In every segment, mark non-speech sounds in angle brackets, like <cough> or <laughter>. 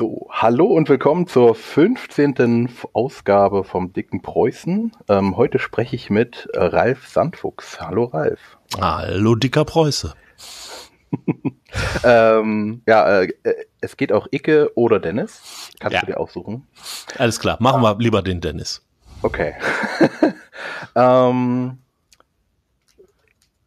So, hallo und willkommen zur 15. Ausgabe vom Dicken Preußen. Ähm, heute spreche ich mit äh, Ralf Sandfuchs. Hallo Ralf. Hallo Dicker Preuße. <laughs> ähm, ja, äh, äh, es geht auch Icke oder Dennis. Kannst ja. du dir aussuchen. Alles klar, machen wir lieber den Dennis. Okay. <laughs> ähm,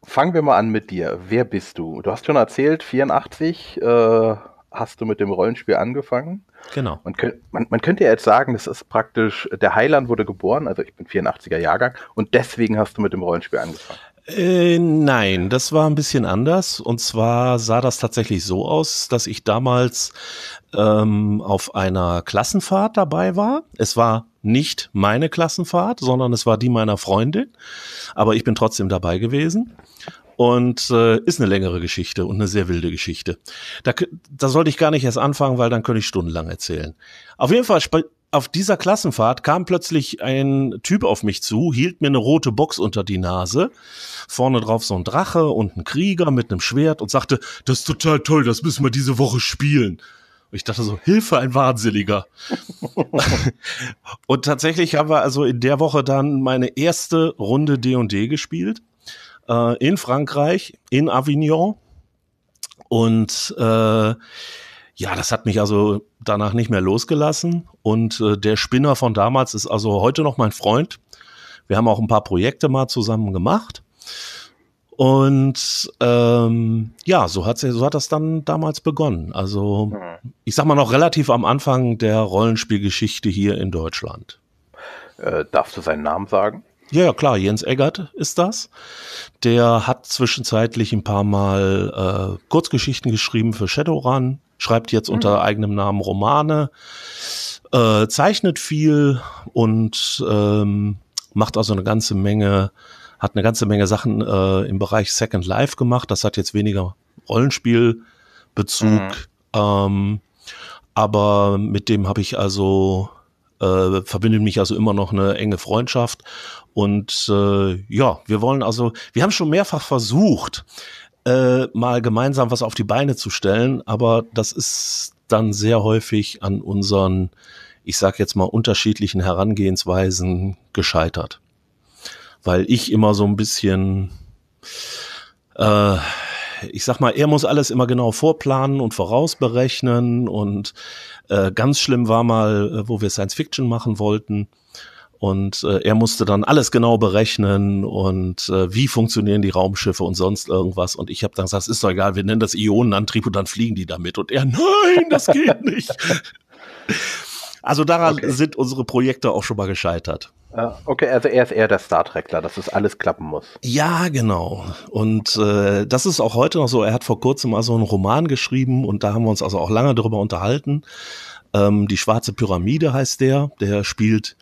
fangen wir mal an mit dir. Wer bist du? Du hast schon erzählt, 84. Äh, hast du mit dem Rollenspiel angefangen. Genau. Man, man, man könnte ja jetzt sagen, das ist praktisch, der Heiland wurde geboren, also ich bin 84er Jahrgang, und deswegen hast du mit dem Rollenspiel angefangen. Äh, nein, das war ein bisschen anders. Und zwar sah das tatsächlich so aus, dass ich damals ähm, auf einer Klassenfahrt dabei war. Es war nicht meine Klassenfahrt, sondern es war die meiner Freundin. Aber ich bin trotzdem dabei gewesen. Und äh, ist eine längere Geschichte und eine sehr wilde Geschichte. Da, da sollte ich gar nicht erst anfangen, weil dann könnte ich stundenlang erzählen. Auf jeden Fall, auf dieser Klassenfahrt kam plötzlich ein Typ auf mich zu, hielt mir eine rote Box unter die Nase, vorne drauf so ein Drache und ein Krieger mit einem Schwert und sagte, das ist total toll, das müssen wir diese Woche spielen. ich dachte so, Hilfe, ein Wahnsinniger. <laughs> und tatsächlich haben wir also in der Woche dann meine erste Runde D&D gespielt äh, in Frankreich, in Avignon. Und äh, ja, das hat mich also danach nicht mehr losgelassen. Und äh, der Spinner von damals ist also heute noch mein Freund. Wir haben auch ein paar Projekte mal zusammen gemacht. Und ähm, ja, so hat, so hat das dann damals begonnen. Also, mhm. ich sag mal noch relativ am Anfang der Rollenspielgeschichte hier in Deutschland. Äh, darfst du seinen Namen sagen? Ja, ja, klar, Jens Eggert ist das. Der hat zwischenzeitlich ein paar Mal äh, Kurzgeschichten geschrieben für Shadowrun, schreibt jetzt mhm. unter eigenem Namen Romane, äh, zeichnet viel und ähm, macht also eine ganze Menge, hat eine ganze Menge Sachen äh, im Bereich Second Life gemacht. Das hat jetzt weniger Rollenspielbezug. Mhm. Ähm, aber mit dem habe ich also äh, verbindet mich also immer noch eine enge Freundschaft. Und äh, ja, wir wollen also, wir haben schon mehrfach versucht, äh, mal gemeinsam was auf die Beine zu stellen, aber das ist dann sehr häufig an unseren, ich sag jetzt mal, unterschiedlichen Herangehensweisen gescheitert. Weil ich immer so ein bisschen äh, ich sag mal, er muss alles immer genau vorplanen und vorausberechnen. Und äh, ganz schlimm war mal, äh, wo wir Science Fiction machen wollten. Und äh, er musste dann alles genau berechnen und äh, wie funktionieren die Raumschiffe und sonst irgendwas. Und ich habe dann gesagt, es ist doch egal, wir nennen das Ionenantrieb und dann fliegen die damit. Und er, nein, das geht nicht. <laughs> also daran okay. sind unsere Projekte auch schon mal gescheitert. Äh, okay, also er ist eher der Star Trekler, dass es alles klappen muss. Ja, genau. Und äh, das ist auch heute noch so. Er hat vor kurzem mal so einen Roman geschrieben und da haben wir uns also auch lange darüber unterhalten. Ähm, Die Schwarze Pyramide heißt der. Der spielt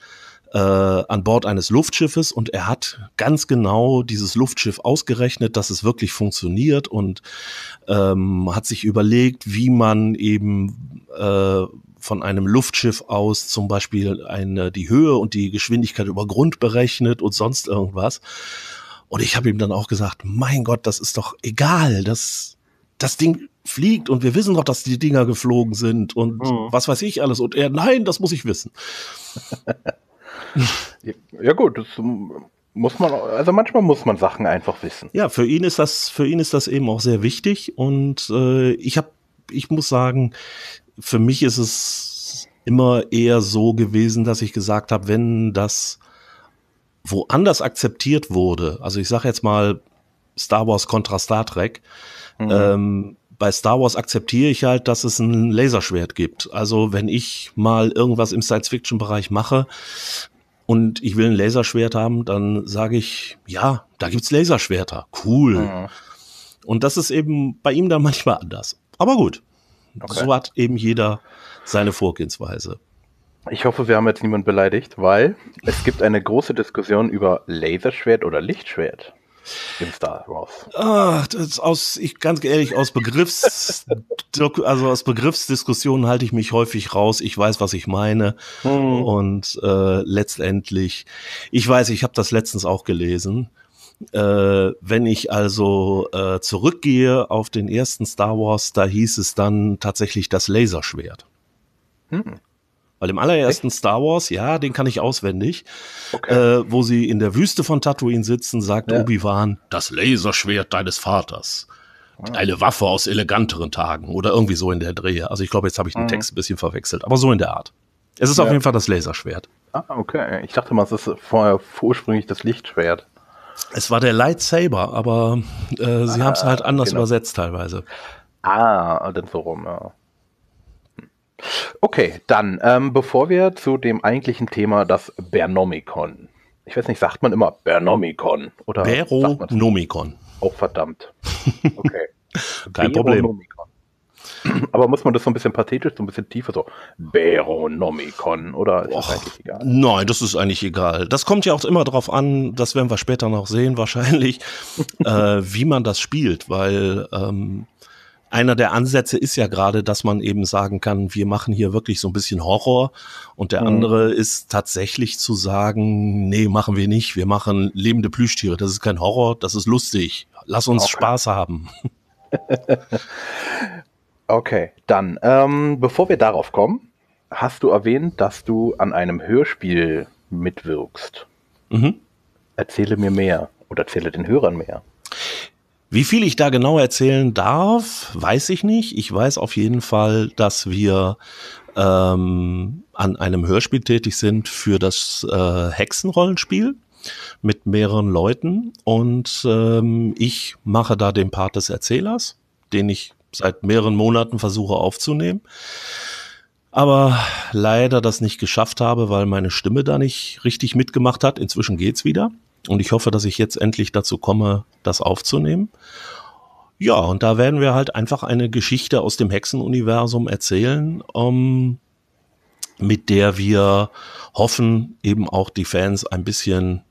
äh, an Bord eines Luftschiffes und er hat ganz genau dieses Luftschiff ausgerechnet, dass es wirklich funktioniert und ähm, hat sich überlegt, wie man eben äh, von einem Luftschiff aus zum Beispiel eine, die Höhe und die Geschwindigkeit über Grund berechnet und sonst irgendwas. Und ich habe ihm dann auch gesagt, mein Gott, das ist doch egal, das, das Ding fliegt und wir wissen doch, dass die Dinger geflogen sind und mhm. was weiß ich alles. Und er, nein, das muss ich wissen. <laughs> ja gut, das muss man, also manchmal muss man Sachen einfach wissen. Ja, für ihn ist das, für ihn ist das eben auch sehr wichtig und äh, ich habe ich muss sagen, für mich ist es immer eher so gewesen, dass ich gesagt habe, wenn das woanders akzeptiert wurde, also ich sage jetzt mal Star Wars kontra Star Trek, mhm. ähm, bei Star Wars akzeptiere ich halt, dass es ein Laserschwert gibt. Also wenn ich mal irgendwas im Science-Fiction-Bereich mache und ich will ein Laserschwert haben, dann sage ich, ja, da gibt's Laserschwerter. Cool. Mhm. Und das ist eben bei ihm dann <laughs> manchmal anders. Aber gut, Okay. So hat eben jeder seine Vorgehensweise. Ich hoffe, wir haben jetzt niemanden beleidigt, weil es gibt eine große Diskussion über Laserschwert oder Lichtschwert im Star Wars. Ah, aus, ich, ganz ehrlich, aus Begriffs, also aus Begriffsdiskussionen halte ich mich häufig raus. Ich weiß, was ich meine. Hm. Und äh, letztendlich, ich weiß, ich habe das letztens auch gelesen äh, wenn ich also äh, zurückgehe auf den ersten Star Wars, da hieß es dann tatsächlich das Laserschwert. Hm. Weil im allerersten Echt? Star Wars, ja, den kann ich auswendig, okay. äh, wo sie in der Wüste von Tatooine sitzen, sagt ja. Obi-Wan, das Laserschwert deines Vaters. Ah. Eine Waffe aus eleganteren Tagen oder irgendwie so in der Dreh. Also ich glaube, jetzt habe ich den mhm. Text ein bisschen verwechselt, aber so in der Art. Es ist ja. auf jeden Fall das Laserschwert. Ah, okay. Ich dachte mal, es ist vorher ursprünglich das Lichtschwert. Es war der Lightsaber, aber äh, sie ah, haben es halt anders genau. übersetzt teilweise. Ah, dann so rum, ja. Okay, dann, ähm, bevor wir zu dem eigentlichen Thema, das Bernomicon. Ich weiß nicht, sagt man immer Bernomicon oder Beronomicon? Auch oh, verdammt. Okay. <laughs> Kein Problem. <clears throat> Aber muss man das so ein bisschen pathetisch, so ein bisschen tiefer, so Beronomicon oder ist Och, das eigentlich egal? Nein, das ist eigentlich egal. Das kommt ja auch immer darauf an, das werden wir später noch sehen <laughs> wahrscheinlich, äh, wie man das spielt, weil ähm, einer der Ansätze ist ja gerade, dass man eben sagen kann, wir machen hier wirklich so ein bisschen Horror und der mhm. andere ist tatsächlich zu sagen, nee, machen wir nicht, wir machen lebende Plüschtiere, das ist kein Horror, das ist lustig, lass uns okay. Spaß haben. <laughs> Okay, dann, ähm, bevor wir darauf kommen, hast du erwähnt, dass du an einem Hörspiel mitwirkst. Mhm. Erzähle mir mehr oder erzähle den Hörern mehr. Wie viel ich da genau erzählen darf, weiß ich nicht. Ich weiß auf jeden Fall, dass wir ähm, an einem Hörspiel tätig sind für das äh, Hexenrollenspiel mit mehreren Leuten und ähm, ich mache da den Part des Erzählers, den ich seit mehreren Monaten versuche aufzunehmen. Aber leider das nicht geschafft habe, weil meine Stimme da nicht richtig mitgemacht hat. Inzwischen geht's wieder. Und ich hoffe, dass ich jetzt endlich dazu komme, das aufzunehmen. Ja, und da werden wir halt einfach eine Geschichte aus dem Hexenuniversum erzählen, ähm, mit der wir hoffen, eben auch die Fans ein bisschen,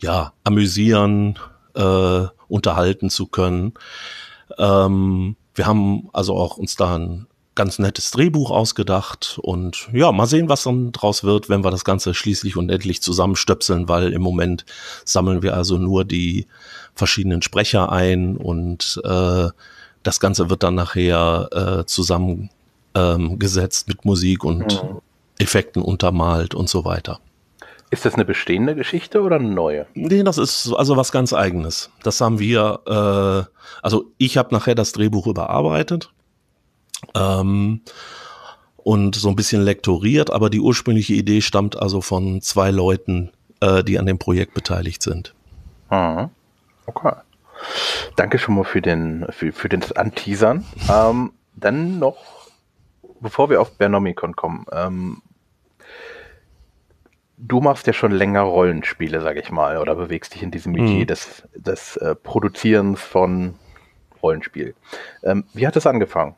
ja, amüsieren, äh, unterhalten zu können. Ähm, wir haben also auch uns da ein ganz nettes Drehbuch ausgedacht und ja, mal sehen, was dann draus wird, wenn wir das Ganze schließlich und endlich zusammenstöpseln, weil im Moment sammeln wir also nur die verschiedenen Sprecher ein und äh, das Ganze wird dann nachher äh, zusammengesetzt ähm, mit Musik und mhm. Effekten untermalt und so weiter. Ist das eine bestehende Geschichte oder eine neue? Nee, das ist also was ganz eigenes. Das haben wir, äh, also ich habe nachher das Drehbuch überarbeitet ähm, und so ein bisschen lektoriert, aber die ursprüngliche Idee stammt also von zwei Leuten, äh, die an dem Projekt beteiligt sind. Mhm. Okay. Danke schon mal für den, für, für den Anteasern. ähm, dann noch, bevor wir auf Bernomicon kommen, ähm, du machst ja schon länger Rollenspiele, sag ich mal, oder bewegst dich in diesem Milieu mhm. des, des äh, Produzierens von Rollenspiel. Ähm, wie hat es angefangen?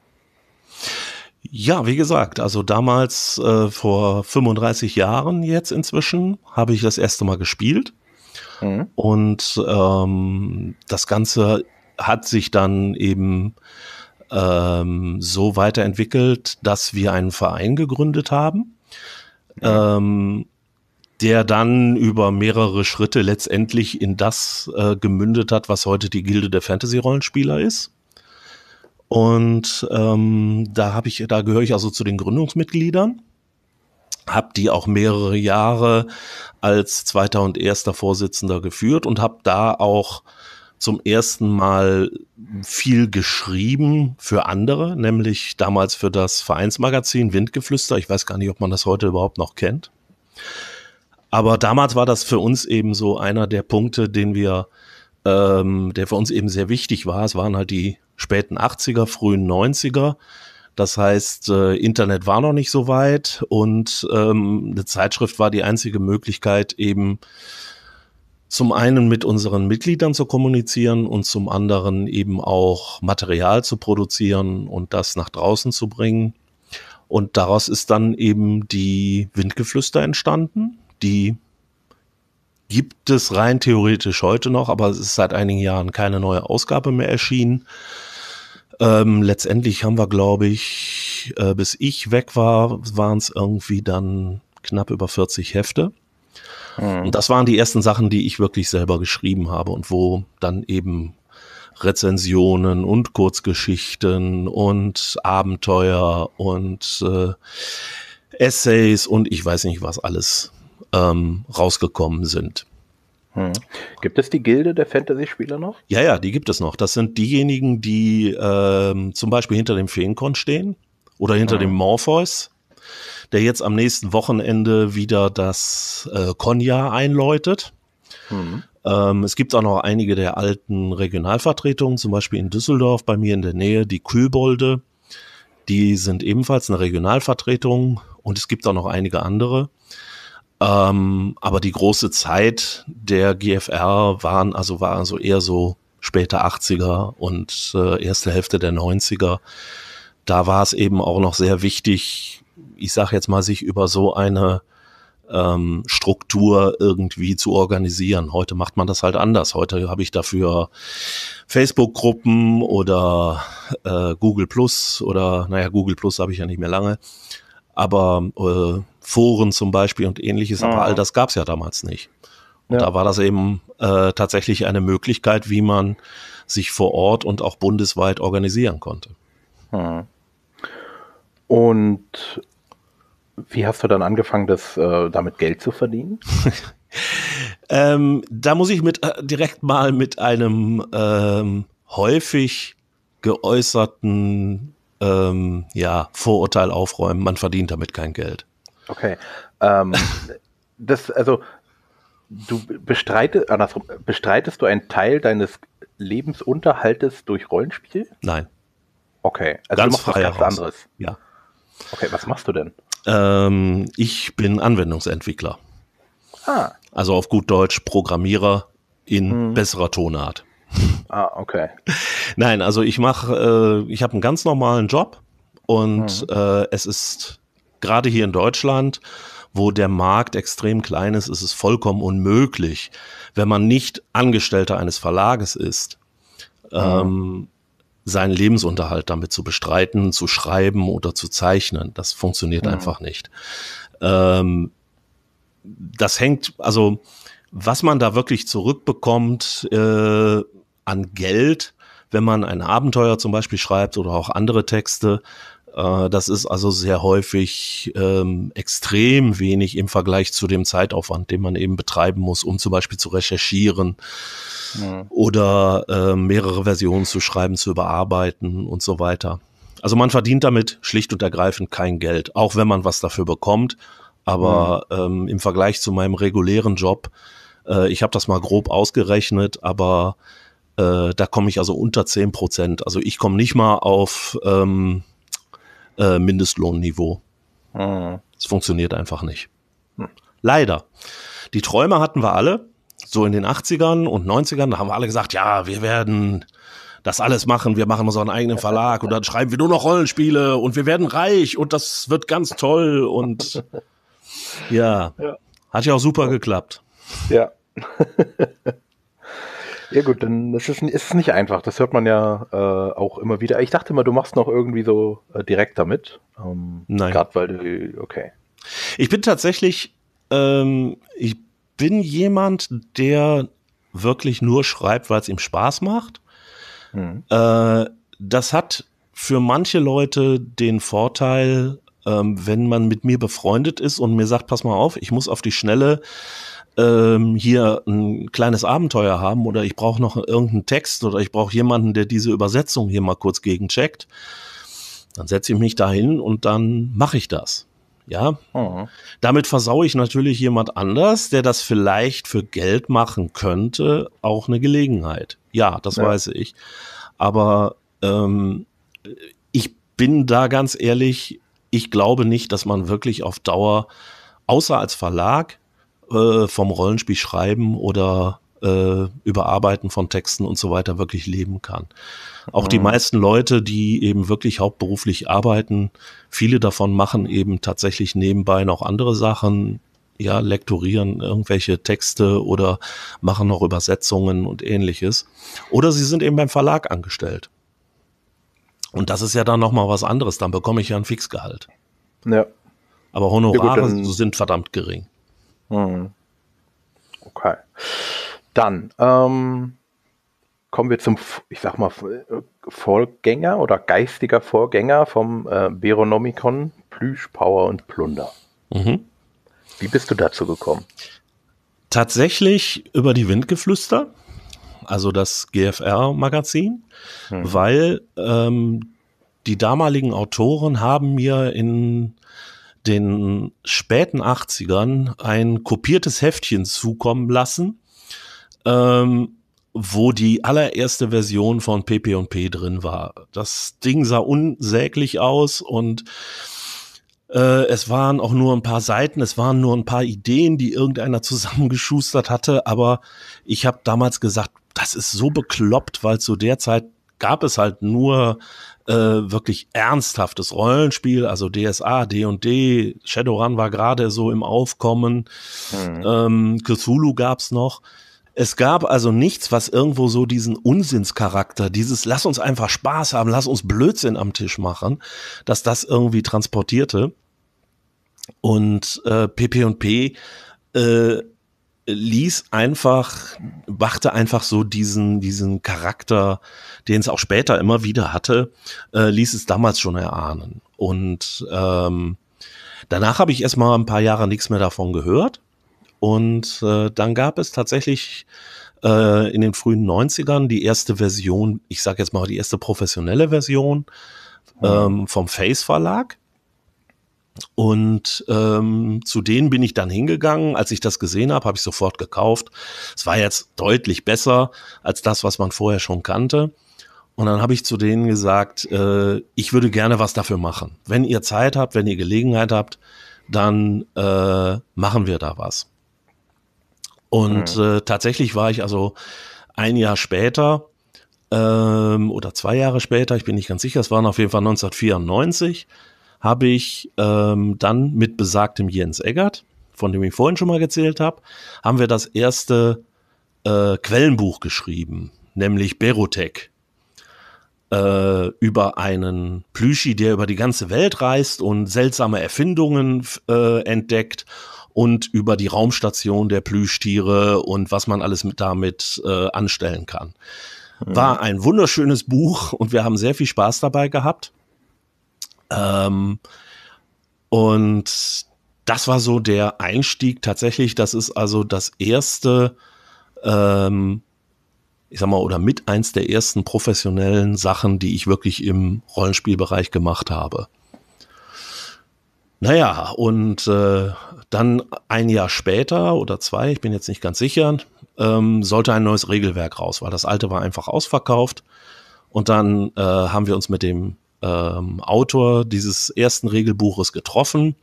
Ja, wie gesagt, also damals äh, vor 35 Jahren jetzt inzwischen habe ich das erste Mal gespielt. Mhm. Und ähm, das Ganze hat sich dann eben ähm, so weiterentwickelt, dass wir einen Verein gegründet haben. Mhm. Ähm, der dann über mehrere Schritte letztendlich in das äh, gemündet hat, was heute die Gilde der Fantasy-Rollenspieler ist. Und ähm, da habe ich, da gehöre ich also zu den Gründungsmitgliedern, habe die auch mehrere Jahre als zweiter und erster Vorsitzender geführt und habe da auch zum ersten Mal viel geschrieben für andere, nämlich damals für das Vereinsmagazin Windgeflüster. Ich weiß gar nicht, ob man das heute überhaupt noch kennt. Aber damals war das für uns eben so einer der Punkte, den wir, ähm, der für uns eben sehr wichtig war. Es waren halt die späten 80er, frühen 90er. Das heißt, äh, Internet war noch nicht so weit und ähm, eine Zeitschrift war die einzige Möglichkeit, eben zum einen mit unseren Mitgliedern zu kommunizieren und zum anderen eben auch Material zu produzieren und das nach draußen zu bringen. Und daraus ist dann eben die Windgeflüster entstanden die gibt es rein theoretisch heute noch, aber es ist seit einigen Jahren keine neue Ausgabe mehr erschienen. Ähm, letztendlich haben wir, glaube ich, äh, bis ich weg war, waren es irgendwie dann knapp über 40 Hefte. Mhm. Und das waren die ersten Sachen, die ich wirklich selber geschrieben habe und wo dann eben Rezensionen und Kurzgeschichten und Abenteuer und äh, Essays und ich weiß nicht was alles ähm, rausgekommen sind. Hm. Gibt es die Gilde der Fantasy-Spieler noch? Ja, ja, die gibt es noch. Das sind diejenigen, die ähm, zum Beispiel hinter dem Feenkon stehen oder hinter hm. dem Morpheus, der jetzt am nächsten Wochenende wieder das äh, Konya einläutet. Hm. Ähm, es gibt auch noch einige der alten Regionalvertretungen, zum Beispiel in Düsseldorf, bei mir in der Nähe, die Kühlbolde. Die sind ebenfalls eine Regionalvertretung und es gibt auch noch einige andere. Ähm, aber die große Zeit der GFR waren also, war also eher so späte 80er und äh, erste Hälfte der 90er. Da war es eben auch noch sehr wichtig, ich sage jetzt mal, sich über so eine ähm, Struktur irgendwie zu organisieren. Heute macht man das halt anders. Heute habe ich dafür Facebook-Gruppen oder äh, Google Plus oder, naja, Google Plus habe ich ja nicht mehr lange, aber äh, Foren zum Beispiel und ähnliches, aber all ah. das gab es ja damals nicht. Und ja. da war das eben äh, tatsächlich eine Möglichkeit, wie man sich vor Ort und auch bundesweit organisieren konnte. Hm. Und wie hast du dann angefangen, das, äh, damit Geld zu verdienen? <laughs> ähm, da muss ich mit, äh, direkt mal mit einem ähm, häufig geäußerten ähm, ja, Vorurteil aufräumen, man verdient damit kein Geld. Okay. Ähm, <laughs> das, also, du bestreitest, andersrum, bestreitest du einen Teil deines Lebensunterhaltes durch Rollenspiel? Nein. Okay, also ganz du machst was ganz raus. anderes. Ja. Okay, was machst du denn? Ähm, ich bin Anwendungsentwickler. Ah. Also auf gut Deutsch Programmierer in mhm. besserer Tonart. Ah, okay. <laughs> Nein, also ich mache, äh, ich habe einen ganz normalen Job und mhm. äh, es ist gerade hier in Deutschland, wo der Markt extrem klein ist, ist es vollkommen unmöglich, wenn man nicht Angestellter eines Verlages ist, mhm. ähm, seinen Lebensunterhalt damit zu bestreiten, zu schreiben oder zu zeichnen. Das funktioniert mhm. einfach nicht. Ähm, das hängt, also was man da wirklich zurückbekommt äh, an Geld, wenn man ein Abenteuer zum Beispiel schreibt oder auch andere Texte, äh, das ist also sehr häufig ähm, extrem wenig im Vergleich zu dem Zeitaufwand, den man eben betreiben muss, um zum Beispiel zu recherchieren ja. Mhm. oder äh, mehrere Versionen zu schreiben, zu überarbeiten und so weiter. Also man verdient damit schlicht und ergreifend kein Geld, auch wenn man was dafür bekommt. Aber ja. Mhm. ähm, im Vergleich zu meinem regulären Job, äh, ich habe das mal grob ausgerechnet, aber äh, da komme ich also unter 10 Prozent. Also ich komme nicht mal auf... Ähm, äh, Mindestlohnniveau. Mhm. Es funktioniert einfach nicht. Leider. Die Träume hatten wir alle, so in den 80ern und 90ern, da haben wir alle gesagt, ja, wir werden das alles machen, wir machen unseren eigenen Verlag und dann schreiben wir nur noch Rollenspiele und wir werden reich und das wird ganz toll und <laughs> ja, ja. hat ja auch super geklappt. Ja. Ja gut, dann ist es, ist nicht einfach. Das hört man ja äh, auch immer wieder. Ich dachte immer, du machst noch irgendwie so äh, direkt damit. Ähm, Nein. Gerade weil du, okay. Ich bin tatsächlich, ähm, ich bin jemand, der wirklich nur schreibt, weil es ihm Spaß macht. Hm. Äh, das hat für manche Leute den Vorteil, ähm, wenn man mit mir befreundet ist und mir sagt, pass mal auf, ich muss auf die Schnelle ähm, hier ein kleines Abenteuer haben oder ich brauche noch irgendeinen Text oder ich brauche jemanden, der diese Übersetzung hier mal kurz gegencheckt, dann setze ich mich dahin und dann mache ich das. Ja, oh. damit versaue ich natürlich jemand anders, der das vielleicht für Geld machen könnte, auch eine Gelegenheit. Ja, das ja. weiß ich. Aber ähm, ich bin da ganz ehrlich, ich glaube nicht, dass man wirklich auf Dauer, außer als Verlag, äh, vom Rollenspiel schreiben oder äh, Überarbeiten von Texten und so weiter wirklich leben kann. Auch mhm. die meisten Leute, die eben wirklich hauptberuflich arbeiten, viele davon machen eben tatsächlich nebenbei noch andere Sachen, ja, lektorieren irgendwelche Texte oder machen noch Übersetzungen und ähnliches. Oder sie sind eben beim Verlag angestellt. Und das ist ja dann nochmal was anderes, dann bekomme ich ja ein Fixgehalt. Ja. Aber Honorare ja gut, sind verdammt gering. Mhm. Okay. Dann ähm, kommen wir zum, ich sag mal, äh, Vorgänger oder geistiger Vorgänger vom äh, Beronomicon, Plüsch, Power und Plunder. Mhm. Wie bist du dazu gekommen? Tatsächlich über die Windgeflüster, also das GFR-Magazin, mhm. weil ähm, die damaligen Autoren haben mir in den späten 80ern ein kopiertes Heftchen zukommen lassen, ähm, wo die allererste Version von PP&P drin war. Das Ding sah unsäglich aus und äh, es waren auch nur ein paar Seiten, es waren nur ein paar Ideen, die irgendeiner <laughs> zusammengeschustert hatte, aber ich habe damals gesagt, das ist so bekloppt, weil zu der Zeit gab es halt nur äh, wirklich ernsthaftes Rollenspiel, also DSA, D&D, Shadowrun war gerade so im Aufkommen, mhm. ähm, Cthulhu gab's noch. Es gab also nichts, was irgendwo so diesen Unsinnscharakter, dieses lass uns einfach Spaß haben, lass uns Blödsinn am Tisch machen, dass das irgendwie transportierte. Und äh, PP&P äh, ließ einfach, machte einfach so diesen, diesen Charakter, den es auch später immer wieder hatte, äh, ließ es damals schon erahnen. Und ähm, danach habe ich erstmal ein paar Jahre nichts mehr davon gehört. Und äh, dann gab es tatsächlich äh, in den frühen 90ern die erste Version, ich sage jetzt mal die erste professionelle Version mhm. ähm, vom Face Verlag und ähm, zu denen bin ich dann hingegangen. Als ich das gesehen habe, habe ich sofort gekauft. Es war jetzt deutlich besser als das, was man vorher schon kannte. Und dann habe ich zu denen gesagt, äh, ich würde gerne was dafür machen. Wenn ihr Zeit habt, wenn ihr Gelegenheit habt, dann äh, machen wir da was. Und mhm. äh, tatsächlich war ich also ein Jahr später ähm, oder zwei Jahre später, ich bin nicht ganz sicher, es waren auf jeden Fall 1994 habe ich ähm, dann mit besagtem Jens Eggert, von dem ich vorhin schon mal erzählt habe, haben wir das erste äh, Quellenbuch geschrieben, nämlich Berotec äh, über einen Plüschi, der über die ganze Welt reist und seltsame Erfindungen äh, entdeckt und über die Raumstation der Plüschtiere und was man alles mit, damit äh, anstellen kann. Mhm. War ein wunderschönes Buch und wir haben sehr viel Spaß dabei gehabt. Ähm, und das war so der Einstieg tatsächlich. Das ist also das erste, ähm, ich sag mal, oder mit eins der ersten professionellen Sachen, die ich wirklich im Rollenspielbereich gemacht habe. Naja, und äh, dann ein Jahr später oder zwei, ich bin jetzt nicht ganz sicher, ähm, sollte ein neues Regelwerk raus, weil das alte war einfach ausverkauft. Und dann äh, haben wir uns mit dem ähm, Autor dieses ersten Regelbuches getroffen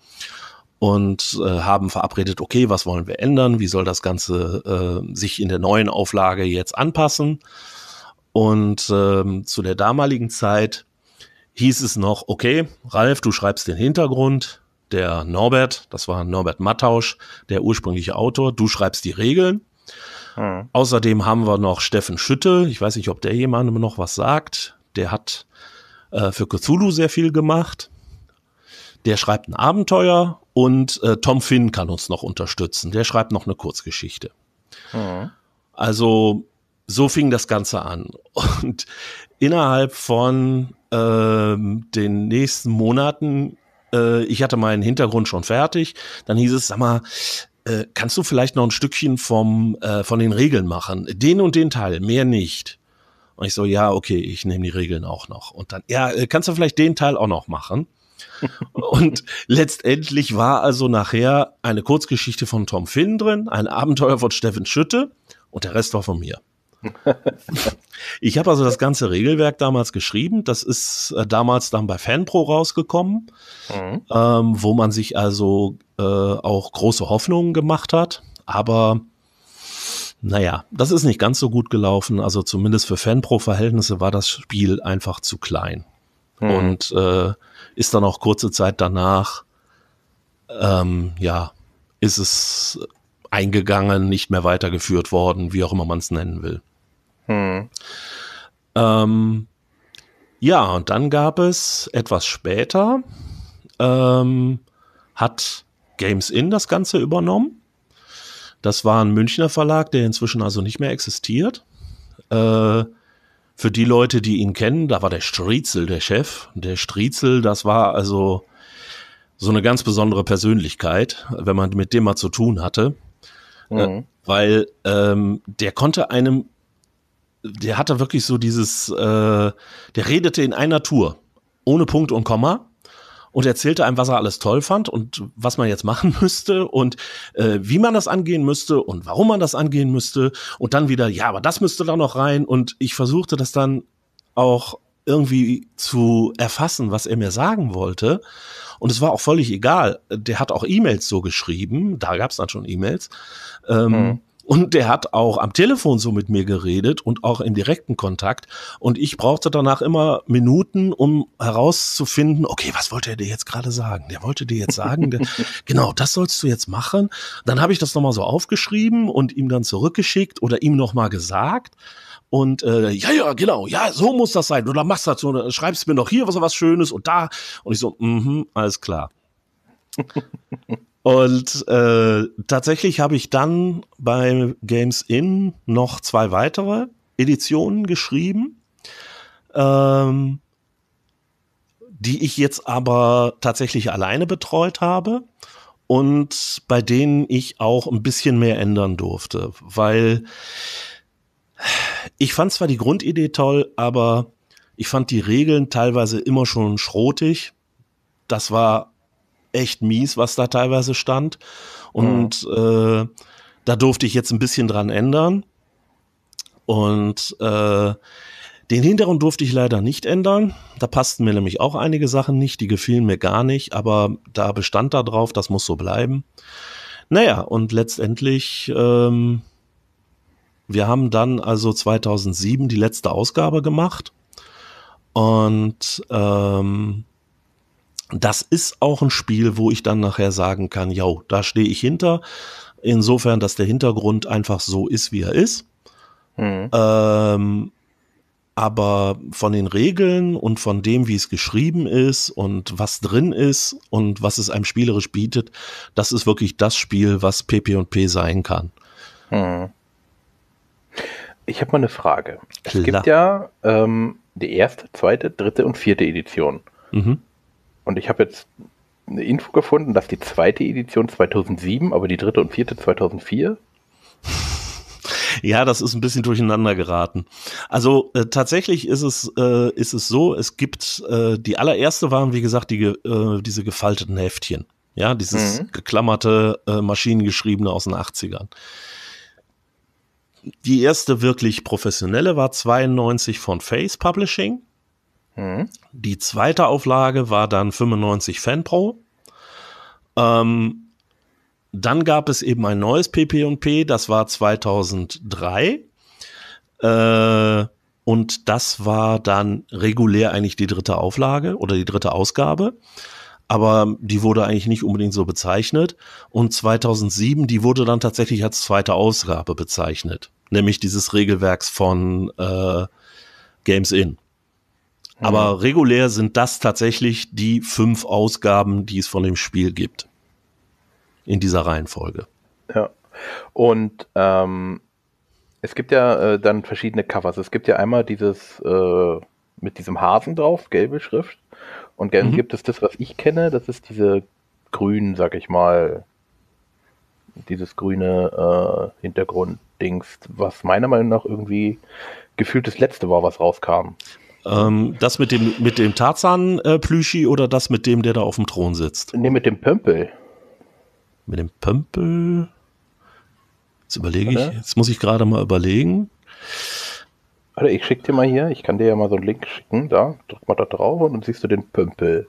und äh, haben verabredet, okay, was wollen wir ändern, wie soll das Ganze äh, sich in der neuen Auflage jetzt anpassen. Und ähm, zu der damaligen Zeit hieß es noch, okay, Ralf, du schreibst den Hintergrund, der Norbert, das war Norbert Mattausch, der ursprüngliche Autor, du schreibst die Regeln. Hm. Außerdem haben wir noch Steffen Schütte, ich weiß nicht, ob der jemandem noch was sagt, der hat äh, für Cthulhu sehr viel gemacht. Der schreibt ein Abenteuer und äh, Tom Finn kann uns noch unterstützen. Der schreibt noch eine Kurzgeschichte. Mhm. Also so fing das Ganze an. Und innerhalb von ähm, den nächsten Monaten, äh, ich hatte meinen Hintergrund schon fertig, dann hieß es, sag mal, äh, kannst du vielleicht noch ein Stückchen vom, äh, von den Regeln machen? Den und den Teil, mehr nicht. Und ich so, ja, okay, ich nehme die Regeln auch noch. Und dann, ja, äh, kannst du vielleicht den Teil auch noch machen? <laughs> und letztendlich war also nachher eine Kurzgeschichte von Tom Finn drin, ein Abenteuer von Steffen Schütte und der Rest war von mir. <laughs> ich habe also das ganze Regelwerk damals geschrieben. Das ist äh, damals dann bei Fanpro rausgekommen, mhm. ähm, wo man sich also äh, auch große Hoffnungen gemacht hat. Aber naja, das ist nicht ganz so gut gelaufen. Also zumindest für Fanpro-Verhältnisse war das Spiel einfach zu klein. Mhm. Und äh, ist dann auch kurze Zeit danach, ähm, ja, ist es eingegangen, nicht mehr weitergeführt worden, wie auch immer man es nennen will. Mhm. Ähm, ja, und dann gab es etwas später, ähm, hat Games In das Ganze übernommen das war ein Münchner Verlag, der inzwischen also nicht mehr existiert. Äh, für die Leute, die ihn kennen, da war der Striezel der Chef. Der Striezel, das war also so eine ganz besondere Persönlichkeit, wenn man mit dem mal zu tun hatte. Äh, mhm. Äh, weil ähm, der konnte einem, der hatte wirklich so dieses, äh, der redete in einer Tour, ohne Punkt und Komma und erzählte einem, was er alles toll fand und was man jetzt machen <laughs> müsste und äh, wie man das angehen müsste und warum man das angehen müsste und dann wieder, ja, aber das müsste da noch rein und ich versuchte das dann auch irgendwie zu erfassen, was er mir sagen wollte. Und es war auch völlig egal. Der hat auch E-Mails so geschrieben. Da gab es dann schon E-Mails. Ähm, mhm. Und der hat auch am Telefon so mit mir geredet und auch im direkten Kontakt. Und ich brauchte danach immer Minuten, um herauszufinden, okay, was wollte er dir jetzt gerade sagen? Der wollte dir jetzt sagen, der, <laughs> genau, das sollst du jetzt machen. Dann habe ich das nochmal so aufgeschrieben und ihm dann zurückgeschickt oder ihm nochmal gesagt. Und äh, ja, ja, genau, ja, so muss das sein. Oder machst das so, schreibst mir noch hier was, was Schönes und da. Und ich so, mhm, alles klar. <laughs> Und äh, tatsächlich habe ich dann bei Games In noch zwei weitere Editionen geschrieben, ähm, die ich jetzt aber tatsächlich alleine betreut habe und bei denen ich auch ein bisschen mehr ändern durfte, weil ich fand zwar die Grundidee toll, aber ich fand die Regeln teilweise immer schon schrotig. Das war echt mies, was da teilweise stand. Und mhm. äh, da durfte ich jetzt ein bisschen dran ändern. Und äh, den Hintergrund durfte ich leider nicht ändern. Da passten mir nämlich auch einige Sachen nicht, die gefielen mir gar nicht, aber da bestand da drauf, das muss so bleiben. Naja, und letztendlich, ähm, wir haben dann also 2007 die letzte Ausgabe gemacht und ähm, das ist auch ein Spiel, wo ich dann nachher sagen kann, ja, da stehe ich hinter. Insofern, dass der Hintergrund einfach so ist, wie er ist. Mhm. Ähm, aber von den Regeln und von dem, wie es geschrieben ist und was drin ist und was es einem spielerisch bietet, das ist wirklich das Spiel, was PP&P sein kann. Hm. Ich habe mal eine Frage. Klar. Es gibt ja ähm, die erste, zweite, dritte und vierte Edition. Mhm. Und ich habe jetzt eine Info gefunden, dass die zweite Edition 2007, aber die dritte und vierte 2004. Ja, das ist ein bisschen durcheinander geraten. Also äh, tatsächlich ist es, äh, ist es so, es gibt, äh, die allererste waren, wie gesagt, die, äh, diese gefalteten Heftchen. Ja, dieses mhm. geklammerte, äh, maschinengeschriebene aus den 80ern. Die erste wirklich professionelle war 92 von Face Publishing. Mhm. Die zweite Auflage war dann 95 Fanpro. Ähm, dann gab es eben ein neues PP&P, das war 2003. Äh, und das war dann regulär eigentlich die dritte Auflage oder die dritte Ausgabe. Aber die wurde eigentlich nicht unbedingt so bezeichnet. Und 2007, die wurde dann tatsächlich als zweite Ausgabe bezeichnet. Nämlich dieses Regelwerks von äh, Games In. Aber mhm. regulär sind das tatsächlich die fünf Ausgaben, die es von dem Spiel gibt. In dieser Reihenfolge. Ja. Und ähm, es gibt ja äh, dann verschiedene Covers. Es gibt ja einmal dieses äh, mit diesem Hasen drauf, gelbe Schrift. Und dann mhm. gibt es das, was ich kenne, das ist diese grün, sag ich mal, dieses grüne äh, Hintergrunddings, was meiner Meinung nach irgendwie gefühlt das letzte war, was rauskam. Ähm, das mit dem, mit dem Tarzan-Plüschi äh, oder das mit dem, der da auf dem Thron sitzt? Nee, mit dem Pömpel. Mit dem Pömpel? Jetzt überlege ich, jetzt muss ich gerade mal überlegen. Warte, ich schicke dir mal hier, ich kann dir ja mal so einen Link schicken, da, drück mal da drauf und dann siehst du den Pömpel.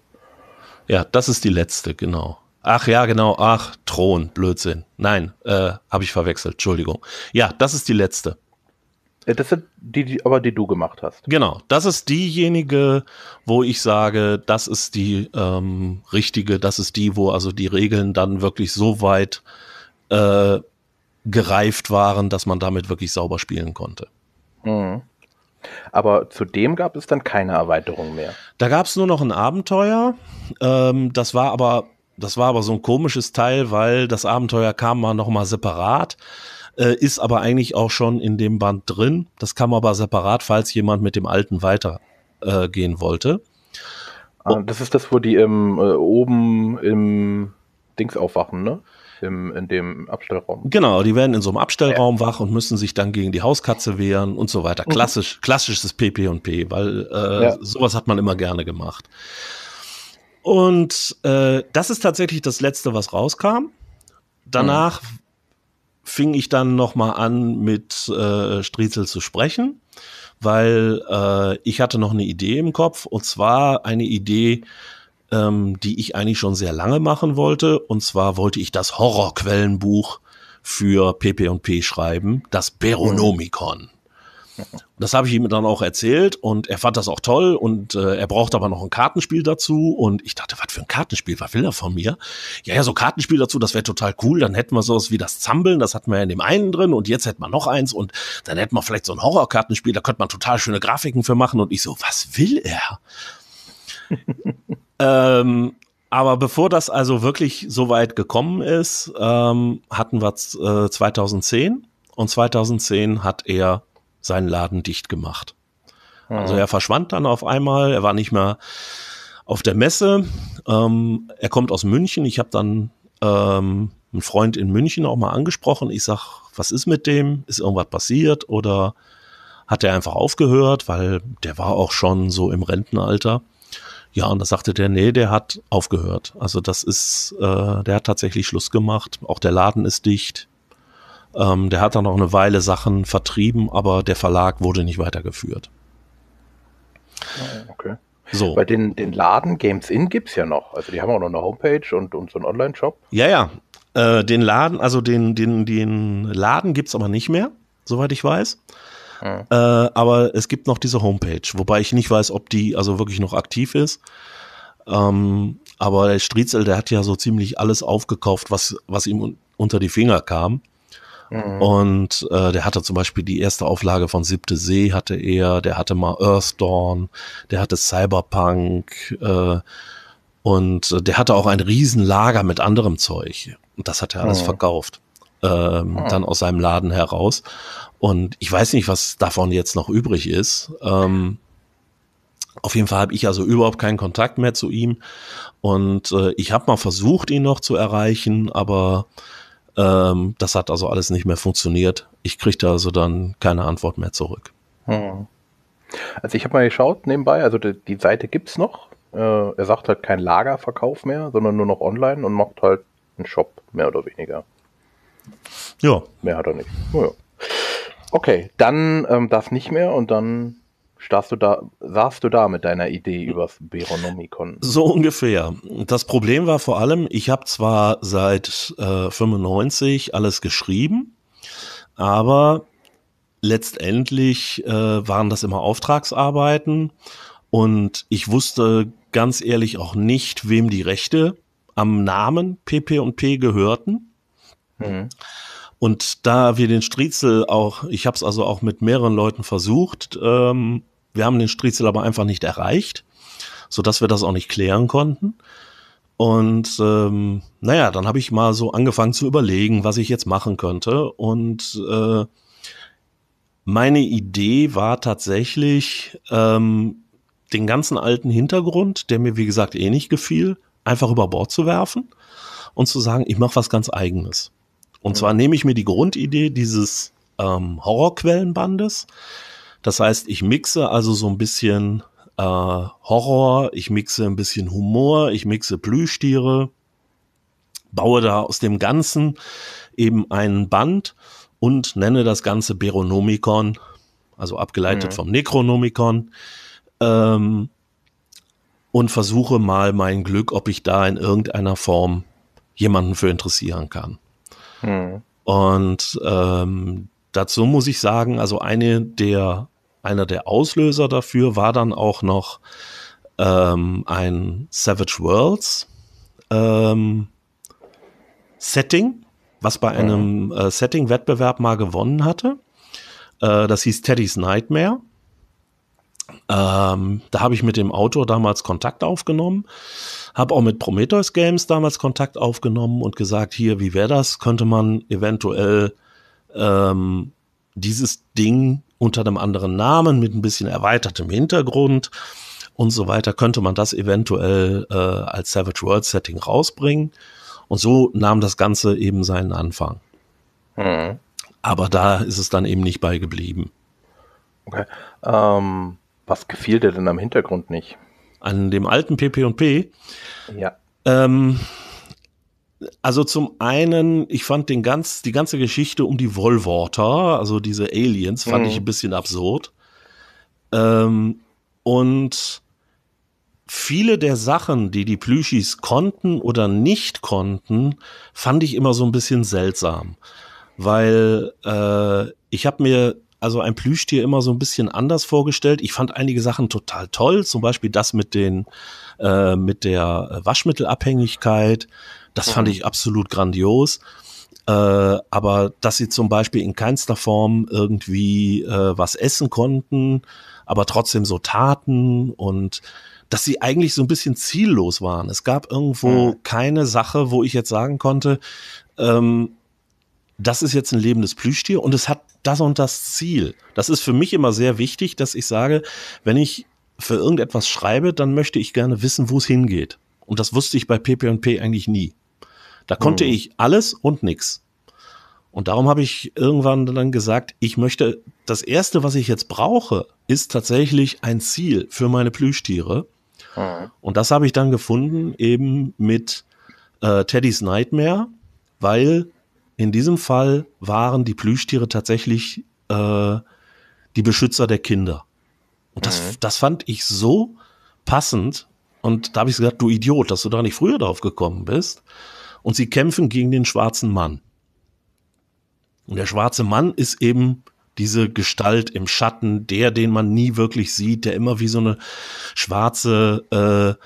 Ja, das ist die letzte, genau. Ach ja, genau, ach, Thron, Blödsinn. Nein, äh, habe ich verwechselt, Entschuldigung. Ja, das ist die letzte. Äh, das sind die, die, aber die du gemacht hast. Genau, das ist diejenige, wo ich sage, das ist die ähm, richtige, das ist die, wo also die Regeln dann wirklich so weit äh, gereift waren, dass man damit wirklich sauber spielen konnte. Mhm. Aber zudem gab es dann keine Erweiterung mehr. Da gab es nur noch ein Abenteuer. Ähm, das war aber das war aber so ein komisches Teil, weil das Abenteuer kam mal nochmal separat äh, ist aber eigentlich auch schon in dem Band drin. Das kam aber separat, falls jemand mit dem alten weitergehen äh, wollte. Ah, das ist das, wo die im, äh, oben im Dings aufwachen, ne? Im, in dem Abstellraum. Genau, die werden in so einem Abstellraum ja. wach und müssen sich dann gegen die Hauskatze wehren und so weiter. Mhm. Klassisch, mhm. klassisches PP&P, weil äh, ja. sowas hat man immer gerne gemacht. Und äh, das ist tatsächlich das Letzte, was rauskam. Danach mhm fing ich dann nochmal an, mit äh, Striezel zu sprechen, weil äh, ich hatte noch eine Idee im Kopf und zwar eine Idee, ähm, die ich eigentlich schon sehr lange machen wollte. Und zwar wollte ich das Horrorquellenbuch für PP&P schreiben, das mhm. Beronomicon. Das habe ich ihm dann auch erzählt und er fand das auch toll und äh, er braucht aber noch ein Kartenspiel dazu und ich dachte, was für ein Kartenspiel, was will er von mir? Ja, ja, so Kartenspiel dazu, das wäre total cool, dann hätten wir sowas wie das Zambeln, das hatten wir ja in dem einen drin und jetzt hätten wir noch eins und dann hätten wir vielleicht so ein Horrorkartenspiel, da könnte man total schöne Grafiken für machen und ich so, was will er? <laughs> ähm, aber bevor das also wirklich so weit gekommen ist, ähm, hatten wir äh, 2010 und 2010 hat er seinen Laden dicht gemacht. Mhm. Also ah. er verschwand dann auf einmal, er war nicht mehr auf der Messe. Ähm, er kommt aus München. Ich habe dann ähm, einen Freund in München auch mal angesprochen. Ich sage, was ist mit dem? Ist irgendwas passiert oder hat er einfach aufgehört, weil der war auch schon so im Rentenalter. Ja, und da sagte der, nee, der hat aufgehört. Also das ist, äh, der hat tatsächlich Schluss gemacht. Auch der Laden ist dicht. Ähm, der hat dann noch eine Weile Sachen vertrieben, aber der Verlag wurde nicht weitergeführt. Ah, okay. So. Bei den, den Laden Games In gibt es ja noch. Also die haben auch noch eine Homepage und, und so einen Online-Shop. Ja, ja. Äh, den Laden, also den, den, den Laden gibt es aber nicht mehr, soweit ich weiß. Hm. Äh, aber es gibt noch diese Homepage, wobei ich nicht weiß, ob die also wirklich noch aktiv ist. Ähm, aber der Striezel, der hat ja so ziemlich alles aufgekauft, was, was ihm un unter die Finger kam. Mhm. Und äh, der hatte zum Beispiel die erste Auflage von Siebte See hatte er, der hatte mal Earth Dawn, der hatte Cyberpunk äh, und äh, der hatte auch ein Riesenlager mit anderem Zeug. Und das hat er alles mhm. verkauft. Ähm, mhm. Dann aus seinem Laden heraus. Und ich weiß nicht, was davon jetzt noch übrig ist. Ähm, auf jeden Fall habe ich also überhaupt keinen Kontakt mehr zu ihm. Und äh, ich habe mal versucht, ihn noch zu erreichen, aber ähm, das hat also alles nicht mehr funktioniert. Ich kriegte also dann keine Antwort mehr zurück. Hm. Also ich habe mal geschaut nebenbei, also die, die Seite gibt's noch. Äh, er sagt halt kein Lagerverkauf mehr, sondern nur noch online und macht halt einen Shop, mehr oder weniger. Ja. Mehr hat er nicht. Oh, ja. Okay, dann ähm, das nicht mehr und dann Starst du da, saßt du da mit deiner Idee hm. übers Beronomicon? So ungefähr. Das Problem war vor allem, ich habe zwar seit äh, 95 alles geschrieben, aber letztendlich äh, waren das immer Auftragsarbeiten und ich wusste ganz ehrlich auch nicht, wem die Rechte am Namen PP und P gehörten. Mhm. Und da wir den Striezel auch, ich habe es also auch mit mehreren Leuten versucht, ähm, wir haben den Striezel aber einfach nicht erreicht, sodass wir das auch nicht klären konnten. Und ähm, naja, dann habe ich mal so angefangen zu überlegen, was ich jetzt machen könnte. Und äh, meine Idee war tatsächlich, ähm, den ganzen alten Hintergrund, der mir wie gesagt eh nicht gefiel, einfach über Bord zu werfen und zu sagen, ich mache was ganz eigenes. Und zwar nehme ich mir die Grundidee dieses ähm, Horrorquellenbandes, das heißt, ich mixe also so ein bisschen äh, Horror, ich mixe ein bisschen Humor, ich mixe Plüschtiere, baue da aus dem Ganzen eben einen Band und nenne das Ganze Beronomicon, also abgeleitet mhm. vom Necronomicon. Ähm, und versuche mal mein Glück, ob ich da in irgendeiner Form jemanden für interessieren kann. Hm. Und ähm, dazu muss ich sagen, also eine der einer der Auslöser dafür war dann auch noch ähm, ein Savage Worlds ähm, Setting, was bei einem äh, Setting-Wettbewerb mal gewonnen hatte. Äh, das hieß Teddy's Nightmare. Ähm, da habe ich mit dem Autor damals Kontakt aufgenommen, habe auch mit Prometheus Games damals Kontakt aufgenommen und gesagt, hier, wie wäre das? Könnte man eventuell ähm, dieses Ding unter einem anderen Namen mit ein bisschen erweitertem Hintergrund und so weiter, könnte man das eventuell äh, als Savage World Setting rausbringen. Und so nahm das Ganze eben seinen Anfang. Mhm. Aber da ist es dann eben nicht bei geblieben. Okay. Ähm, was gefiel dir denn am Hintergrund nicht? An dem alten PP&P? &P? Ja. Ähm, also zum einen, ich fand den ganz, die ganze Geschichte um die Wollworter, also diese Aliens, fand mhm. ich ein bisschen absurd. Ähm, und viele der Sachen, die die Plüschis konnten oder nicht konnten, fand ich immer so ein bisschen seltsam. Weil äh, ich habe mir also ein Plüschtier immer so ein bisschen anders vorgestellt. Ich fand einige Sachen total toll, zum Beispiel das mit den äh, mit der Waschmittelabhängigkeit. Das mhm. fand ich absolut grandios. Äh, aber dass sie zum Beispiel in keinster Form irgendwie äh, was essen konnten, aber trotzdem so taten und dass sie eigentlich so ein bisschen ziellos waren. Es gab irgendwo mhm. keine Sache, wo ich jetzt sagen konnte, ähm, das ist jetzt ein lebendes Plüschtier und es hat das und das Ziel. Das ist für mich immer sehr wichtig, dass ich sage, wenn ich für irgendetwas schreibe, dann möchte ich gerne wissen, wo es hingeht. Und das wusste ich bei PP&P eigentlich nie. Da konnte mhm. ich alles und nichts. Und darum habe ich irgendwann dann gesagt, ich möchte, das Erste, was ich jetzt brauche, ist tatsächlich ein Ziel für meine Plüschtiere. Mhm. Und das habe ich dann gefunden eben mit äh, Teddy's Nightmare, weil in diesem Fall waren die Plüschtiere tatsächlich äh, die Beschützer der Kinder. Und das, mhm. das fand ich so passend. Und da habe ich gesagt, du Idiot, dass du da nicht früher drauf gekommen bist und sie kämpfen gegen den schwarzen Mann. Und der schwarze Mann ist eben diese Gestalt im Schatten, der, den man nie wirklich sieht, der immer wie so eine schwarze, äh,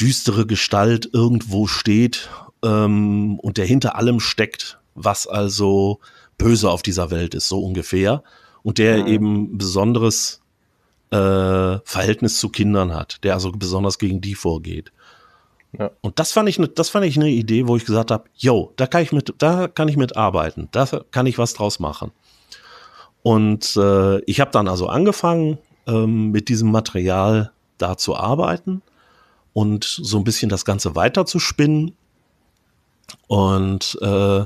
düstere Gestalt irgendwo steht ähm, und der hinter allem steckt, was also böse auf dieser Welt ist, so ungefähr. Und der mhm. eben besonderes äh, Verhältnis zu Kindern hat, der also besonders gegen die vorgeht. Ja. Und das fand ich, ne, das fand ich eine Idee, wo ich gesagt habe, yo, da kann ich mit, da kann ich mitarbeiten, da kann ich was draus machen. Und äh, ich habe dann also angefangen, ähm, mit diesem Material da zu arbeiten und so ein bisschen das Ganze weiter zu spinnen. Und äh,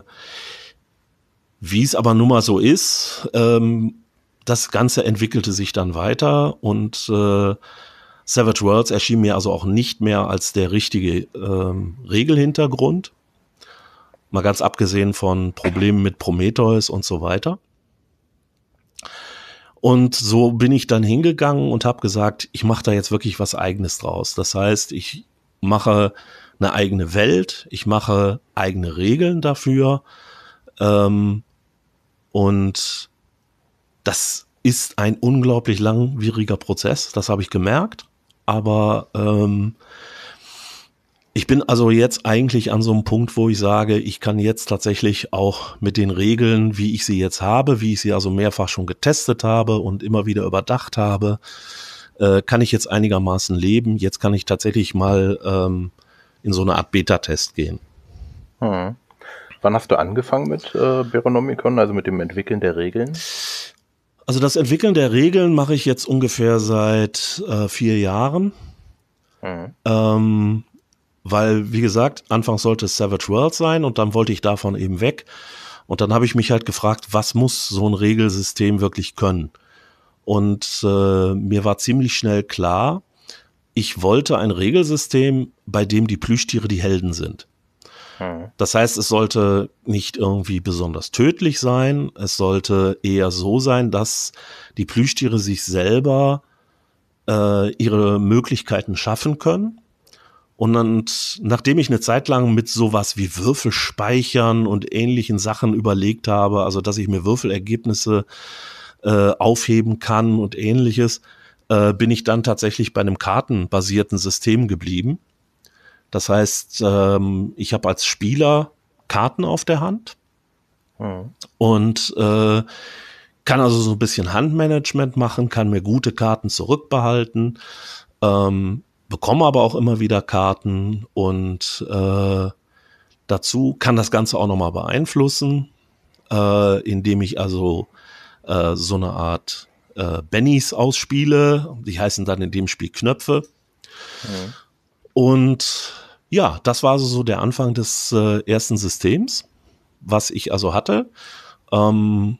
wie es aber nun mal so ist, ähm, das Ganze entwickelte sich dann weiter und äh, Savage Worlds erschien mir also auch nicht mehr als der richtige ähm, Regelhintergrund. Mal ganz abgesehen von Problemen mit Prometheus und so weiter. Und so bin ich dann hingegangen und habe gesagt, ich mache da jetzt wirklich was eigenes draus. Das heißt, ich mache eine eigene Welt, ich mache eigene Regeln dafür. Ähm, und das ist ein unglaublich langwieriger Prozess, das habe ich gemerkt aber ähm, ich bin also jetzt eigentlich an so einem Punkt, wo ich sage, ich kann jetzt tatsächlich auch mit den Regeln, wie ich sie jetzt habe, wie ich sie also mehrfach schon getestet habe und immer wieder überdacht habe, äh, kann ich jetzt einigermaßen leben. Jetzt kann ich tatsächlich mal ähm, in so eine Art Beta-Test gehen. Hm. Wann hast du angefangen mit äh, Beronomicon, also mit dem Entwickeln der Regeln? Also das Entwickeln der Regeln mache ich jetzt ungefähr seit äh, vier Jahren. Mhm. Ähm, weil, wie gesagt, anfangs sollte es Savage World sein und dann wollte ich davon eben weg. Und dann habe ich mich halt gefragt, was muss so ein Regelsystem wirklich können? Und äh, mir war ziemlich schnell klar, ich wollte ein Regelsystem, bei dem die Plüschtiere die Helden sind. Hm. Das heißt, es sollte nicht irgendwie besonders tödlich sein. Es sollte eher so sein, dass die Plüschtiere sich selber äh, ihre Möglichkeiten schaffen können. Und dann, nachdem ich eine Zeit lang mit sowas wie Würfelspeichern und ähnlichen Sachen überlegt habe, also dass ich mir Würfelergebnisse äh, aufheben kann und ähnliches, äh, bin ich dann tatsächlich bei einem kartenbasierten System geblieben. Das heißt, ähm, ich habe als Spieler Karten auf der Hand mhm. und äh, kann also so ein bisschen Handmanagement machen, kann mir gute Karten zurückbehalten, ähm, bekomme aber auch immer wieder Karten und äh, dazu kann das Ganze auch nochmal beeinflussen, äh, indem ich also äh, so eine Art äh, Bennies ausspiele. Die heißen dann in dem Spiel Knöpfe. Mhm. Und ja, das war so der Anfang des äh, ersten Systems, was ich also hatte. Ähm,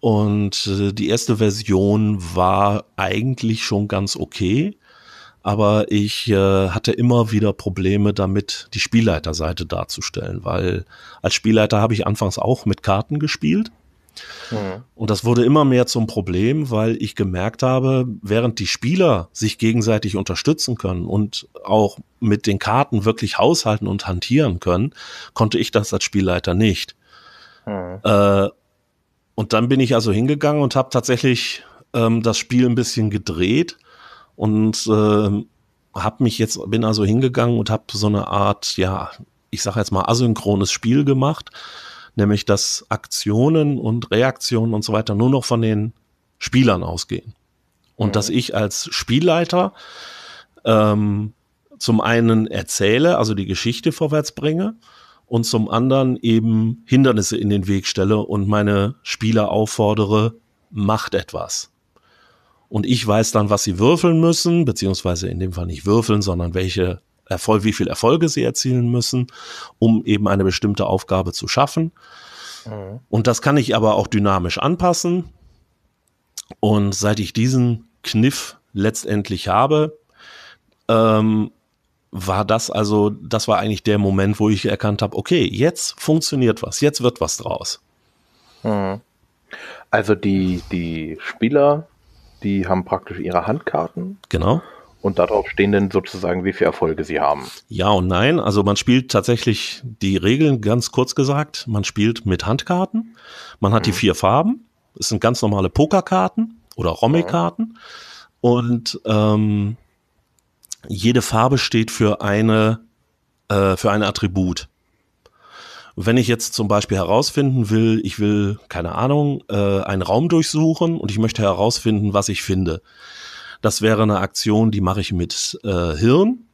und äh, die erste Version war eigentlich schon ganz okay, aber ich äh, hatte immer wieder Probleme damit, die Spielleiterseite darzustellen, weil als Spielleiter habe ich anfangs auch mit Karten gespielt Mhm. Und das wurde immer mehr zum Problem, weil ich gemerkt habe, während die Spieler sich gegenseitig unterstützen können und auch mit den Karten wirklich haushalten und hantieren können, konnte ich das als Spielleiter nicht. Mhm. Äh, und dann bin ich also hingegangen und habe tatsächlich ähm, das Spiel ein bisschen gedreht und äh, habe mich jetzt bin also hingegangen und habe so eine Art ja ich sage jetzt mal asynchrones Spiel gemacht nämlich dass Aktionen und Reaktionen und so weiter nur noch von den Spielern ausgehen. Und mhm. dass ich als Spielleiter ähm, zum einen erzähle, also die Geschichte vorwärts bringe und zum anderen eben Hindernisse in den Weg stelle und meine Spieler auffordere, macht etwas. Und ich weiß dann, was sie würfeln müssen, beziehungsweise in dem Fall nicht würfeln, sondern welche Erfolg, wie viele Erfolge sie erzielen müssen, um eben eine bestimmte Aufgabe zu schaffen. Mhm. Und das kann ich aber auch dynamisch anpassen. Und seit ich diesen Kniff letztendlich habe, ähm, war das also, das war eigentlich der Moment, wo ich erkannt habe, okay, jetzt funktioniert was, jetzt wird was draus. Mhm. Also die, die Spieler, die haben praktisch ihre Handkarten. Genau und darauf stehen dann sozusagen, wie viele Erfolge sie haben. Ja und nein. Also man spielt tatsächlich die Regeln ganz kurz gesagt. Man spielt mit Handkarten. Man hat mhm. die vier Farben. Es sind ganz normale Pokerkarten oder Romme-Karten. Mhm. Und ähm, jede Farbe steht für eine äh, für ein Attribut. Wenn ich jetzt zum Beispiel herausfinden will, ich will keine Ahnung äh, einen Raum durchsuchen und ich möchte herausfinden, was ich finde, das wäre eine Aktion, die mache ich mit äh, Hirn.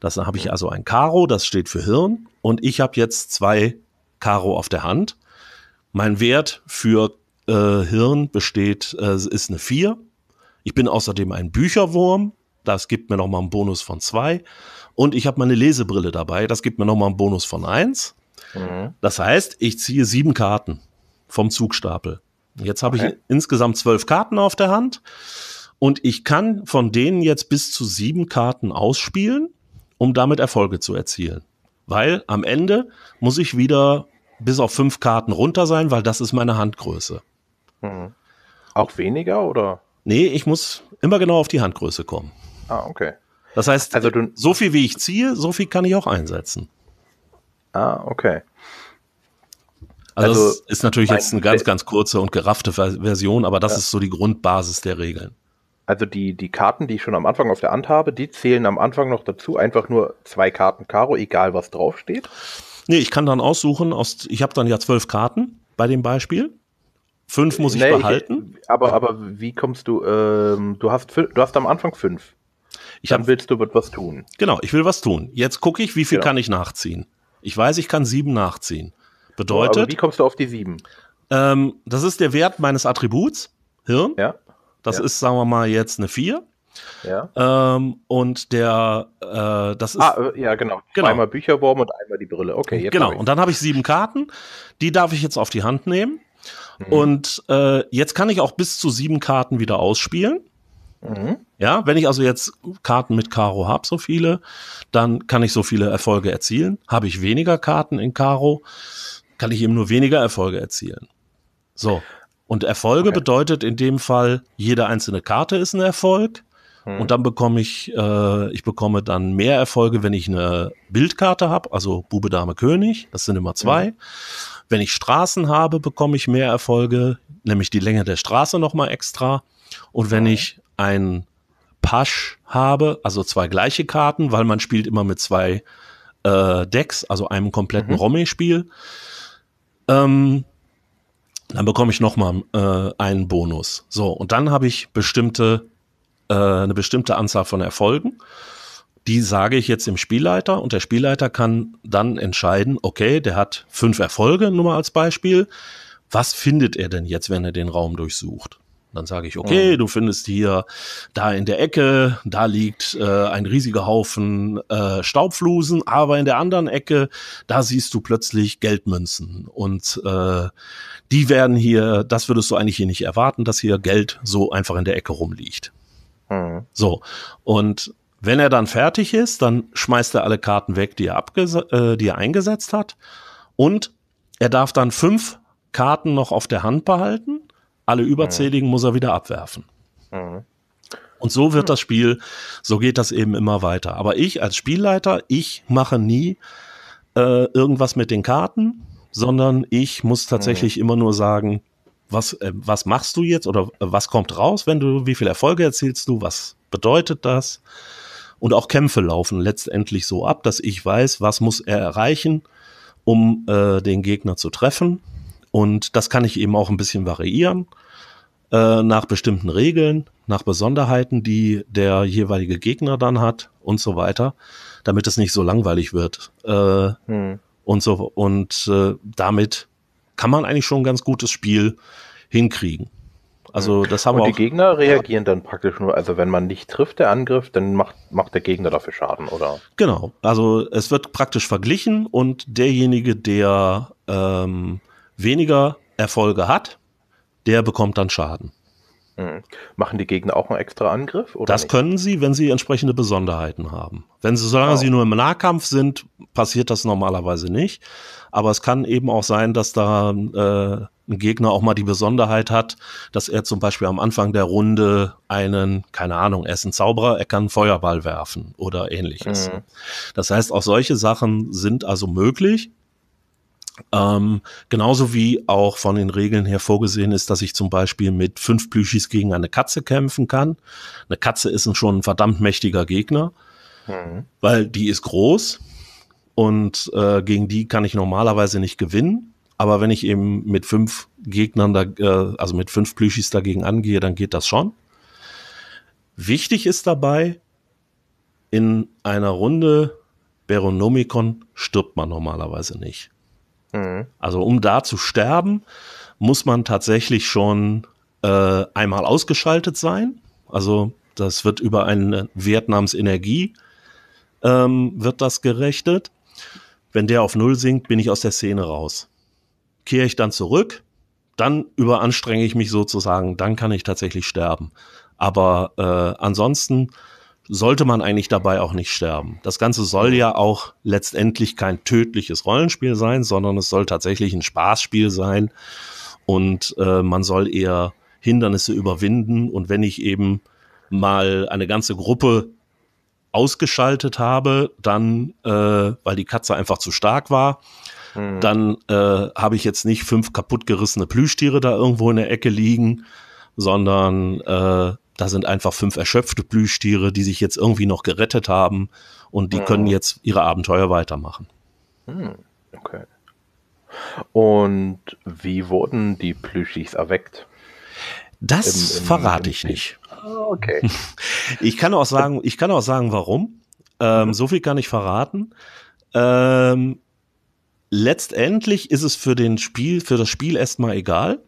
Das habe ich also ein Karo, das steht für Hirn. Und ich habe jetzt zwei Karo auf der Hand. Mein Wert für äh, Hirn besteht, äh, ist eine 4. Ich bin außerdem ein Bücherwurm. Das gibt mir nochmal einen Bonus von 2. Und ich habe meine Lesebrille dabei. Das gibt mir nochmal einen Bonus von 1. Mhm. Das heißt, ich ziehe sieben Karten vom Zugstapel. Jetzt habe okay. ich insgesamt zwölf Karten auf der Hand. Und ich kann von denen jetzt bis zu sieben Karten ausspielen, um damit Erfolge zu erzielen. Weil am Ende muss ich wieder bis auf fünf Karten runter sein, weil das ist meine Handgröße. Mhm. Auch weniger oder? Nee, ich muss immer genau auf die Handgröße kommen. Ah, okay. Das heißt, also du, so viel wie ich ziehe, so viel kann ich auch einsetzen. Ah, okay. Also, also das ist natürlich mein, jetzt eine ganz, ganz kurze und geraffte Version, aber das ja. ist so die Grundbasis der Regeln also die, die Karten, die ich schon am Anfang auf der Hand habe, die zählen am Anfang noch dazu. Einfach nur zwei Karten Karo, egal was draufsteht. Nee, ich kann dann aussuchen, aus, ich habe dann ja zwölf Karten bei dem Beispiel. Fünf muss ich nee, behalten. Ich, aber, aber wie kommst du, ähm, du, hast, du hast am Anfang fünf. Ich dann hab, willst du was tun. Genau, ich will was tun. Jetzt gucke ich, wie viel genau. kann ich nachziehen. Ich weiß, ich kann sieben nachziehen. Bedeutet. Aber wie kommst du auf die sieben? Ähm, das ist der Wert meines Attributs, Hirn. Ja. Das ja. ist, sagen wir mal, jetzt eine 4. Ja. Ähm, und der, äh, das ist. Ah, äh, ja, genau. genau. Einmal Bücherwurm und einmal die Brille. Okay, Genau. Und dann habe ich sieben Karten. Die darf ich jetzt auf die Hand nehmen. Mhm. Und äh, jetzt kann ich auch bis zu sieben Karten wieder ausspielen. Mhm. Ja, wenn ich also jetzt Karten mit Karo habe, so viele, dann kann ich so viele Erfolge erzielen. Habe ich weniger Karten in Karo, kann ich eben nur weniger Erfolge erzielen. So. Und Erfolge okay. bedeutet in dem Fall, jede einzelne Karte ist ein Erfolg. Hm. Und dann bekomme ich, äh, ich bekomme dann mehr Erfolge, wenn ich eine Bildkarte habe, also Bube, Dame, König, das sind immer zwei. Hm. Wenn ich Straßen habe, bekomme ich mehr Erfolge, nämlich die Länge der Straße nochmal extra. Und wenn hm. ich ein Pasch habe, also zwei gleiche Karten, weil man spielt immer mit zwei äh, Decks, also einem kompletten mhm. Romy-Spiel, ähm, dann bekomme ich nochmal äh, einen Bonus. So, und dann habe ich bestimmte, äh, eine bestimmte Anzahl von Erfolgen. Die sage ich jetzt dem Spielleiter und der Spielleiter kann dann entscheiden, okay, der hat fünf Erfolge, nur mal als Beispiel. Was findet er denn jetzt, wenn er den Raum durchsucht? Dann sage ich, okay, mhm. du findest hier da in der Ecke, da liegt äh, ein riesiger Haufen äh, Staubflusen, aber in der anderen Ecke, da siehst du plötzlich Geldmünzen. Und äh, die werden hier, das würdest du eigentlich hier nicht erwarten, dass hier Geld so einfach in der Ecke rumliegt. Mhm. So, und wenn er dann fertig ist, dann schmeißt er alle Karten weg, die er, äh, die er eingesetzt hat. Und er darf dann fünf Karten noch auf der Hand behalten alle mhm. Überzähligen mhm. muss er wieder abwerfen. Mhm. Und so wird hm. das Spiel, so geht das eben immer weiter. Aber ich als Spielleiter, ich mache nie äh, irgendwas mit den Karten, sondern ich muss tatsächlich mhm. immer nur sagen, was, äh, was machst du jetzt oder äh, was kommt raus, wenn du, wie viele Erfolge erzielst du, was bedeutet das? Und auch Kämpfe laufen letztendlich so ab, dass ich weiß, was muss er erreichen, um äh, den Gegner zu treffen. Und das kann ich eben auch ein bisschen variieren äh, nach bestimmten Regeln, nach Besonderheiten, die der jeweilige Gegner dann hat und so weiter, damit es nicht so langweilig wird. Äh, hm. Und so und äh, damit kann man eigentlich schon ein ganz gutes Spiel hinkriegen. Also hm. das haben und wir auch. Die Gegner reagieren dann praktisch nur, also wenn man nicht trifft, der Angriff, dann macht, macht der Gegner dafür Schaden, oder? Genau. Also es wird praktisch verglichen und derjenige, der ähm, weniger Erfolge hat, der bekommt dann Schaden. Mhm. Machen die Gegner auch einen extra Angriff? das nicht? können sie, wenn sie entsprechende Besonderheiten haben. Wenn sie, solange wow. sie nur im Nahkampf sind, passiert das normalerweise nicht. Aber es kann eben auch sein, dass da äh, ein Gegner auch mal die Besonderheit hat, dass er zum Beispiel am Anfang der Runde einen, keine Ahnung, er ist ein Zauberer, er kann einen Feuerball werfen oder ähnliches. Mhm. Das heißt, auch solche Sachen sind also möglich. Ähm, genauso wie auch von den Regeln her vorgesehen ist, dass ich zum Beispiel mit fünf Plüschis gegen eine Katze kämpfen kann. Eine Katze ist schon ein verdammt mächtiger Gegner, mhm. weil die ist groß und äh, gegen die kann ich normalerweise nicht gewinnen. Aber wenn ich eben mit fünf Gegnern, da, äh, also mit fünf Plüschis dagegen angehe, dann geht das schon. Wichtig ist dabei, in einer Runde Beronomicon stirbt man normalerweise nicht. Mhm. Also um da zu sterben, muss man tatsächlich schon äh, einmal ausgeschaltet sein. Also das wird über einen Vietnams Energie ähm, wird das gerechnet. Wenn der auf Null sinkt, bin ich aus der Szene raus. Kehre ich dann zurück, dann überanstrenge ich mich sozusagen, dann kann ich tatsächlich sterben. Aber äh, ansonsten sollte man eigentlich dabei auch nicht sterben. Das Ganze soll ja auch letztendlich kein tödliches Rollenspiel sein, sondern es soll tatsächlich ein Spaßspiel sein und äh, man soll eher Hindernisse überwinden und wenn ich eben mal eine ganze Gruppe ausgeschaltet habe, dann, äh, weil die Katze einfach zu stark war, mhm. dann äh, habe ich jetzt nicht fünf kaputtgerissene Plüschtiere da irgendwo in der Ecke liegen, sondern äh, da sind einfach fünf erschöpfte Plüschtiere, die sich jetzt irgendwie noch gerettet haben und die mhm. können jetzt ihre Abenteuer weitermachen. Hm, okay. Und wie wurden die Plüschis erweckt? Das Im, im, verrate ich nicht. Ah, okay. <laughs> Ich kann auch sagen, ich kann auch sagen, warum. Ähm, mhm. So viel kann ich verraten. Ähm, letztendlich ist es für den Spiel, für das Spiel erstmal egal.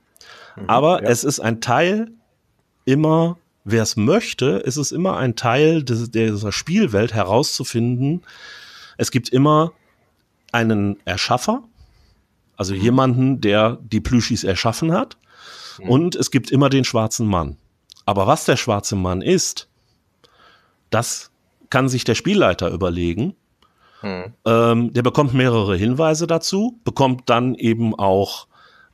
Mhm, Aber ja. es ist ein Teil immer wer es möchte, ist es immer ein Teil des, dieser Spielwelt herauszufinden. Es gibt immer einen Erschaffer, also mhm. jemanden, der die Plüschis erschaffen hat. Mhm. Und es gibt immer den schwarzen Mann. Aber was der schwarze Mann ist, das kann sich der Spielleiter überlegen. Mhm. Ähm, der bekommt mehrere Hinweise dazu, bekommt dann eben auch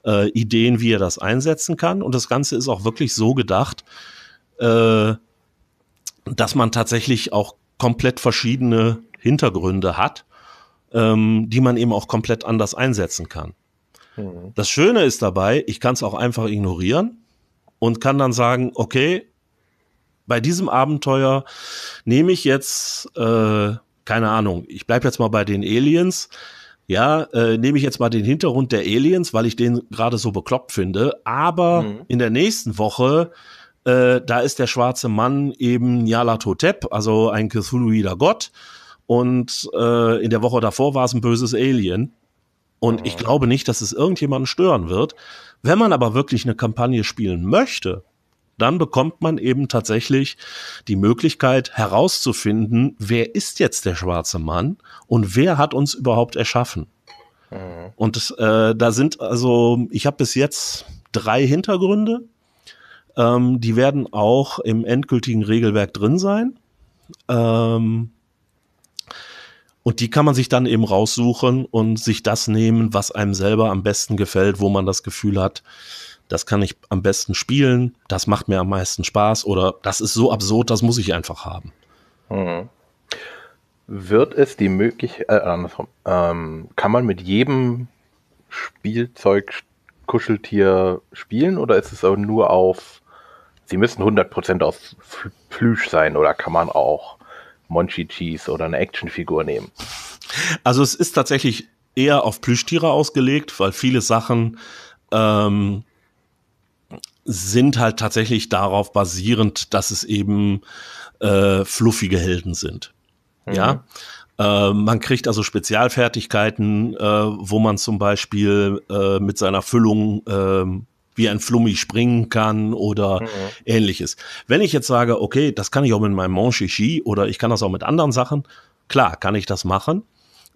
äh, Ideen, wie er das einsetzen kann. Und das Ganze ist auch wirklich so gedacht, äh, dass man tatsächlich auch komplett verschiedene Hintergründe hat, ähm, die man eben auch komplett anders einsetzen kann. Mhm. Das Schöne ist dabei, ich kann es auch einfach ignorieren und kann dann sagen, okay, bei diesem Abenteuer nehme ich jetzt, äh, keine Ahnung, ich bleibe jetzt mal bei den Aliens. Ja, äh, nehme ich jetzt mal den Hintergrund der Aliens, weil ich den gerade so bekloppt finde. Aber mhm. in der nächsten Woche äh, da ist der schwarze Mann eben Nyarlathotep, also ein Cthulhuider Gott. Und äh, in der Woche davor war es ein böses Alien. Und ich ah. glaube nicht, dass es irgendjemanden stören wird. Wenn man aber wirklich eine Kampagne spielen möchte, dann bekommt man eben tatsächlich die Möglichkeit herauszufinden, wer ist jetzt der schwarze Mann und wer hat uns überhaupt erschaffen. Mhm. Und äh, da sind also, ich habe bis jetzt drei Hintergründe ähm, die werden auch im endgültigen Regelwerk drin sein. Ähm, und die kann man sich dann eben raussuchen und sich das nehmen, was einem selber am besten gefällt, wo man das Gefühl hat, das kann ich am besten spielen, das macht mir am meisten Spaß oder das ist so absurd, das muss ich einfach haben. Hm. Wird es die Möglichkeit, äh, ähm, kann man mit jedem Spielzeug, Kuscheltier spielen oder ist es auch nur auf Sie müssen 100% aus Plüsch sein oder kann man auch Monchi Cheese oder eine Actionfigur nehmen? Also es ist tatsächlich eher auf Plüschtiere ausgelegt, weil viele Sachen ähm, sind halt tatsächlich darauf basierend, dass es eben äh, fluffige Helden sind. Mhm. Ja. Ähm, man kriegt also Spezialfertigkeiten, äh, wo man zum Beispiel äh, mit seiner Füllung ähm, wie ein Flummi springen kann oder mhm. ähnliches. Wenn ich jetzt sage, okay, das kann ich auch mit meinem Monchichi oder ich kann das auch mit anderen Sachen, klar, kann ich das machen.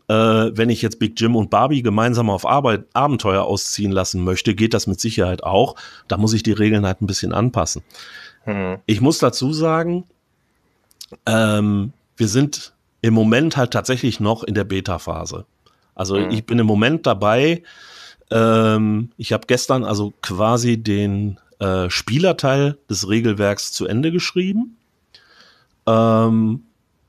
Äh, wenn ich jetzt Big Jim und Barbie gemeinsam auf Arbeit, Abenteuer ausziehen lassen möchte, geht das mit Sicherheit auch. Da muss ich die Regeln halt ein bisschen anpassen. Mhm. Ich muss dazu sagen, ähm, wir sind im Moment halt tatsächlich noch in der Beta-Phase. Also mhm. ich bin im Moment dabei, ähm, ich habe gestern also quasi den äh, Spielerteil des Regelwerks zu Ende geschrieben. Ähm,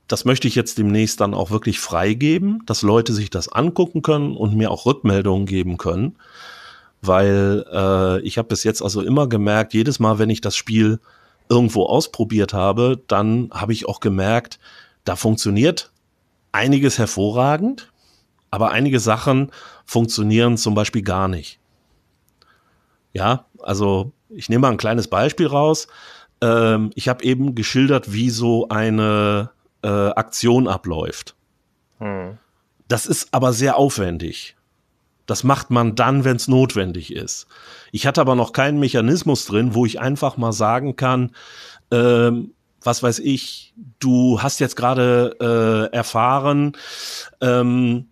das möchte ich jetzt demnächst dann auch wirklich freigeben, dass Leute sich das angucken können und mir auch Rückmeldungen geben können. Weil äh, ich habe bis jetzt also immer gemerkt, jedes Mal, wenn ich das Spiel irgendwo ausprobiert habe, dann habe ich auch gemerkt, da funktioniert einiges hervorragend. Aber einige Sachen funktionieren zum Beispiel gar nicht. Ja, also ich nehme mal ein kleines Beispiel raus. Ähm, ich habe eben geschildert, wie so eine äh, Aktion abläuft. Hm. Das ist aber sehr aufwendig. Das macht man dann, wenn es notwendig ist. Ich hatte aber noch keinen Mechanismus drin, wo ich einfach mal sagen kann, ähm, was weiß ich, du hast jetzt gerade äh, erfahren, ähm,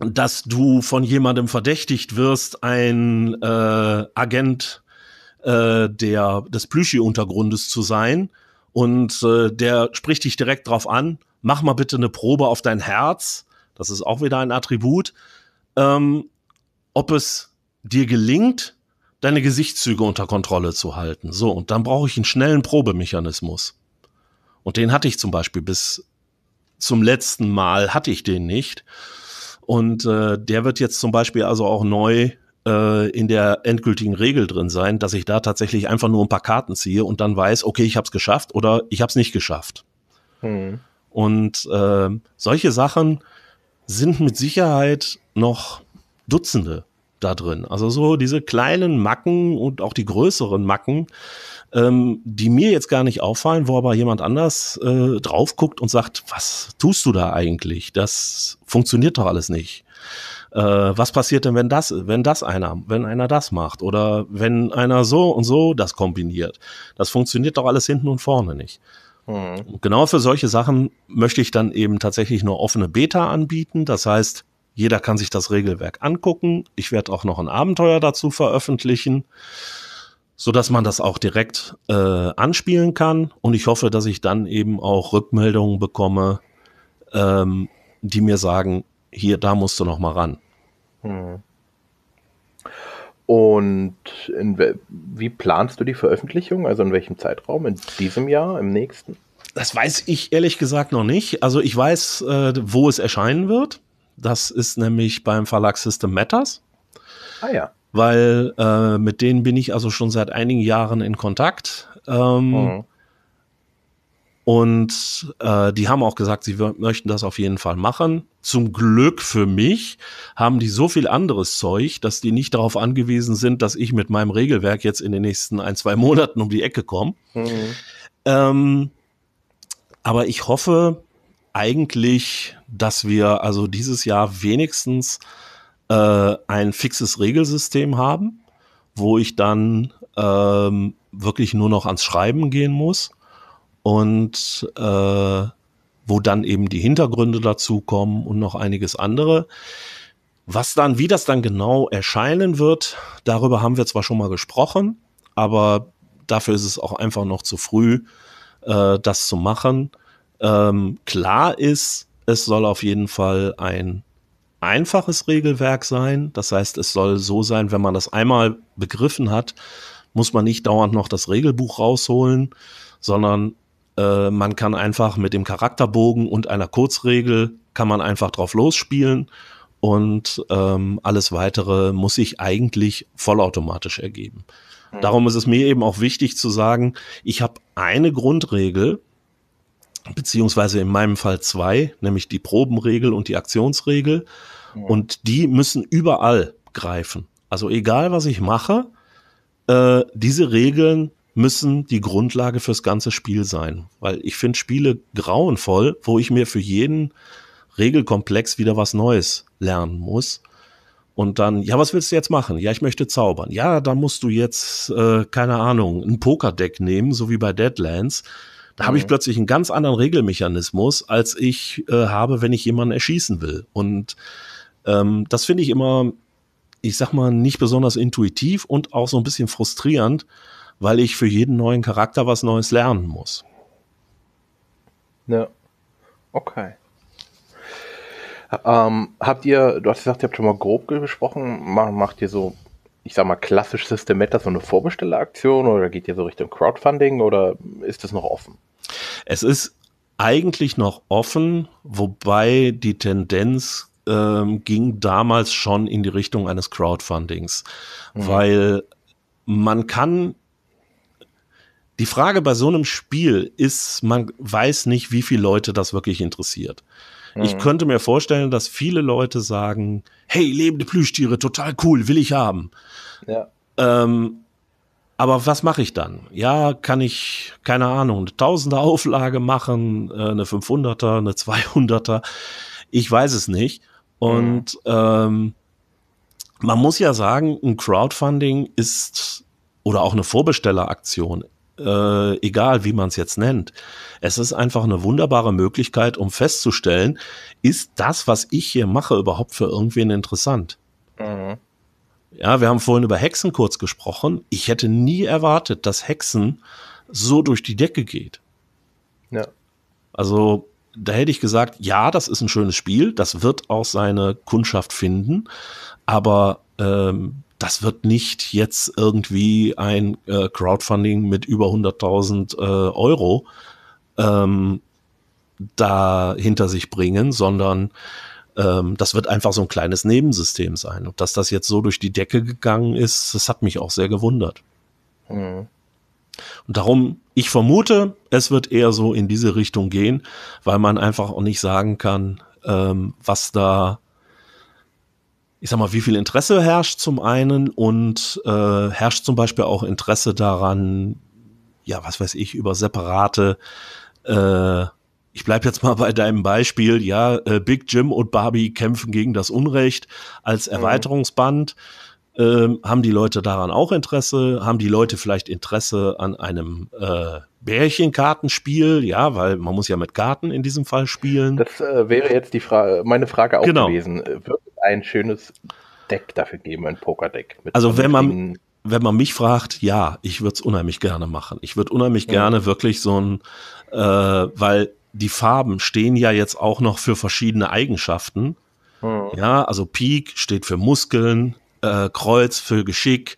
dass du von jemandem verdächtigt wirst, ein äh, Agent äh, der, des Plüschi-Untergrundes zu sein. Und äh, der spricht dich direkt drauf an, mach mal bitte eine Probe auf dein Herz. Das ist auch wieder ein Attribut. Ähm, ob es dir gelingt, deine Gesichtszüge unter Kontrolle zu halten. So, und dann brauche ich einen schnellen Probemechanismus. Und den hatte ich zum Beispiel bis zum letzten Mal, hatte ich den nicht. Und äh, der wird jetzt zum Beispiel also auch neu äh, in der endgültigen Regel drin sein, dass ich da tatsächlich einfach nur ein paar Karten ziehe und dann weiß, okay, ich habe es geschafft oder ich habe es nicht geschafft. Hm. Und äh, solche Sachen sind mit Sicherheit noch Dutzende da drin. Also so diese kleinen Macken und auch die größeren Macken, ähm, die mir jetzt gar nicht auffallen, wo aber jemand anders äh, drauf guckt und sagt, was tust du da eigentlich? Das funktioniert doch alles nicht. Äh, was passiert denn, wenn das, wenn das einer, wenn einer das macht oder wenn einer so und so das kombiniert? Das funktioniert doch alles hinten und vorne nicht. Hm. Genau für solche Sachen möchte ich dann eben tatsächlich nur offene Beta anbieten. Das heißt, jeder kann sich das Regelwerk angucken. Ich werde auch noch ein Abenteuer dazu veröffentlichen sodass man das auch direkt äh, anspielen kann. Und ich hoffe, dass ich dann eben auch Rückmeldungen bekomme, ähm, die mir sagen, hier, da musst du noch mal ran. Hm. Und wie planst du die Veröffentlichung? Also in welchem Zeitraum? In diesem Jahr? Im nächsten? Das weiß ich ehrlich gesagt noch nicht. Also ich weiß, äh, wo es erscheinen wird. Das ist nämlich beim Verlag System Matters. Ah ja weil äh, mit denen bin ich also schon seit einigen Jahren in Kontakt. Ähm, mhm. Und äh, die haben auch gesagt, sie möchten das auf jeden Fall machen. Zum Glück für mich haben die so viel anderes Zeug, dass die nicht darauf angewiesen sind, dass ich mit meinem Regelwerk jetzt in den nächsten ein, zwei Monaten um die Ecke komme. Mhm. Ähm, aber ich hoffe eigentlich, dass wir also dieses Jahr wenigstens äh, ein fixes Regelsystem haben, wo ich dann ähm, wirklich nur noch ans Schreiben gehen muss und äh, wo dann eben die Hintergründe dazu kommen und noch einiges andere. Was dann, wie das dann genau erscheinen wird, darüber haben wir zwar schon mal gesprochen, aber dafür ist es auch einfach noch zu früh, äh, das zu machen. Ähm, klar ist, es soll auf jeden Fall ein einfaches Regelwerk sein. Das heißt, es soll so sein, wenn man das einmal begriffen hat, muss man nicht dauernd noch das Regelbuch rausholen, sondern äh, man kann einfach mit dem Charakterbogen und einer Kurzregel kann man einfach drauf losspielen und ähm, alles weitere muss sich eigentlich vollautomatisch ergeben. Mhm. Darum ist es mir eben auch wichtig zu sagen, ich habe eine Grundregel, beziehungsweise in meinem Fall zwei, nämlich die Probenregel und die Aktionsregel. Und die müssen überall greifen. Also egal, was ich mache, äh, diese Regeln müssen die Grundlage fürs ganze Spiel sein. Weil ich finde Spiele grauenvoll, wo ich mir für jeden Regelkomplex wieder was Neues lernen muss. Und dann, ja, was willst du jetzt machen? Ja, ich möchte zaubern. Ja, da musst du jetzt, äh, keine Ahnung, ein Pokerdeck nehmen, so wie bei Deadlands. Da mhm. habe ich plötzlich einen ganz anderen Regelmechanismus, als ich äh, habe, wenn ich jemanden erschießen will. Und ähm, das finde ich immer, ich sag mal, nicht besonders intuitiv und auch so ein bisschen frustrierend, weil ich für jeden neuen Charakter was Neues lernen muss. Ja. Okay. Ähm, habt ihr, du hast gesagt, ihr habt schon mal grob gesprochen, macht ihr so, ich sag mal, klassisch System Matters so eine Vorbestelleraktion oder geht ihr so Richtung Crowdfunding oder ist das noch offen? Es ist eigentlich noch offen, wobei die Tendenz ähm, ging damals schon in die Richtung eines Crowdfundings, mhm. weil man kann die Frage bei so einem Spiel ist, man weiß nicht, wie viele Leute das wirklich interessiert. Mhm. Ich könnte mir vorstellen, dass viele Leute sagen, hey, lebende Plüschtiere, total cool, will ich haben. Ja. Ähm, aber was mache ich dann? Ja, kann ich, keine Ahnung, eine Tausender Auflage machen, äh, eine 500er, eine 200er? Ich weiß es nicht. Und ähm, man muss ja sagen, ein Crowdfunding ist oder auch eine Vorbestelleraktion, äh, egal wie man es jetzt nennt. Es ist einfach eine wunderbare Möglichkeit, um festzustellen, ist das, was ich hier mache, überhaupt für irgendwen interessant? Mhm. Ja, wir haben vorhin über Hexen kurz gesprochen. Ich hätte nie erwartet, dass Hexen so durch die Decke geht. Ja. Also da hätte ich gesagt, ja, das ist ein schönes Spiel, das wird auch seine Kundschaft finden, aber ähm, das wird nicht jetzt irgendwie ein äh, Crowdfunding mit über 100.000 äh, Euro ähm, da hinter sich bringen, sondern ähm, das wird einfach so ein kleines Nebensystem sein. Und dass das jetzt so durch die Decke gegangen ist, das hat mich auch sehr gewundert. Mhm. Und darum, ich vermute, es wird eher so in diese Richtung gehen, weil man einfach auch nicht sagen kann, ähm, was da, ich sag mal, wie viel Interesse herrscht zum einen und äh, herrscht zum Beispiel auch Interesse daran, ja, was weiß ich, über separate, äh, ich bleib jetzt mal <laughs> bei deinem Beispiel, ja, äh, Big Jim und Barbie kämpfen gegen das Unrecht als mhm. Erweiterungsband. Mhm ähm, haben die Leute daran auch Interesse? Haben die Leute vielleicht Interesse an einem äh, Bärchenkartenspiel? Ja, weil man muss ja mit Karten in diesem Fall spielen. Das äh, wäre jetzt die Frage, meine Frage auch genau. gewesen. Äh, wird ein schönes Deck dafür geben, ein Pokerdeck? Also wenn man wenn man mich fragt, ja, ich würde es unheimlich gerne machen. Ich würde unheimlich ja. gerne wirklich so ein, äh, weil die Farben stehen ja jetzt auch noch für verschiedene Eigenschaften. Hm. Ja, also Peak steht für Muskeln, äh, Kreuz für Geschick,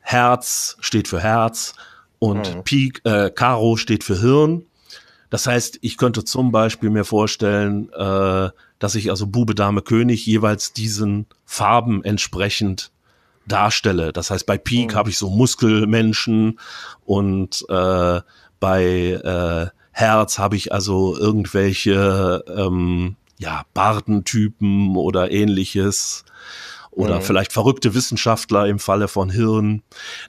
Herz steht für Herz und mhm. Pik, äh, Karo steht für Hirn. Das heißt, ich könnte zum Beispiel mir vorstellen, äh, dass ich also Bube, Dame, König jeweils diesen Farben entsprechend darstelle. Das heißt, bei Pik mhm. habe ich so Muskelmenschen und äh, bei äh, Herz habe ich also irgendwelche ähm, ja, Bardentypen oder ähnliches oder mhm. vielleicht verrückte Wissenschaftler im Falle von Hirn.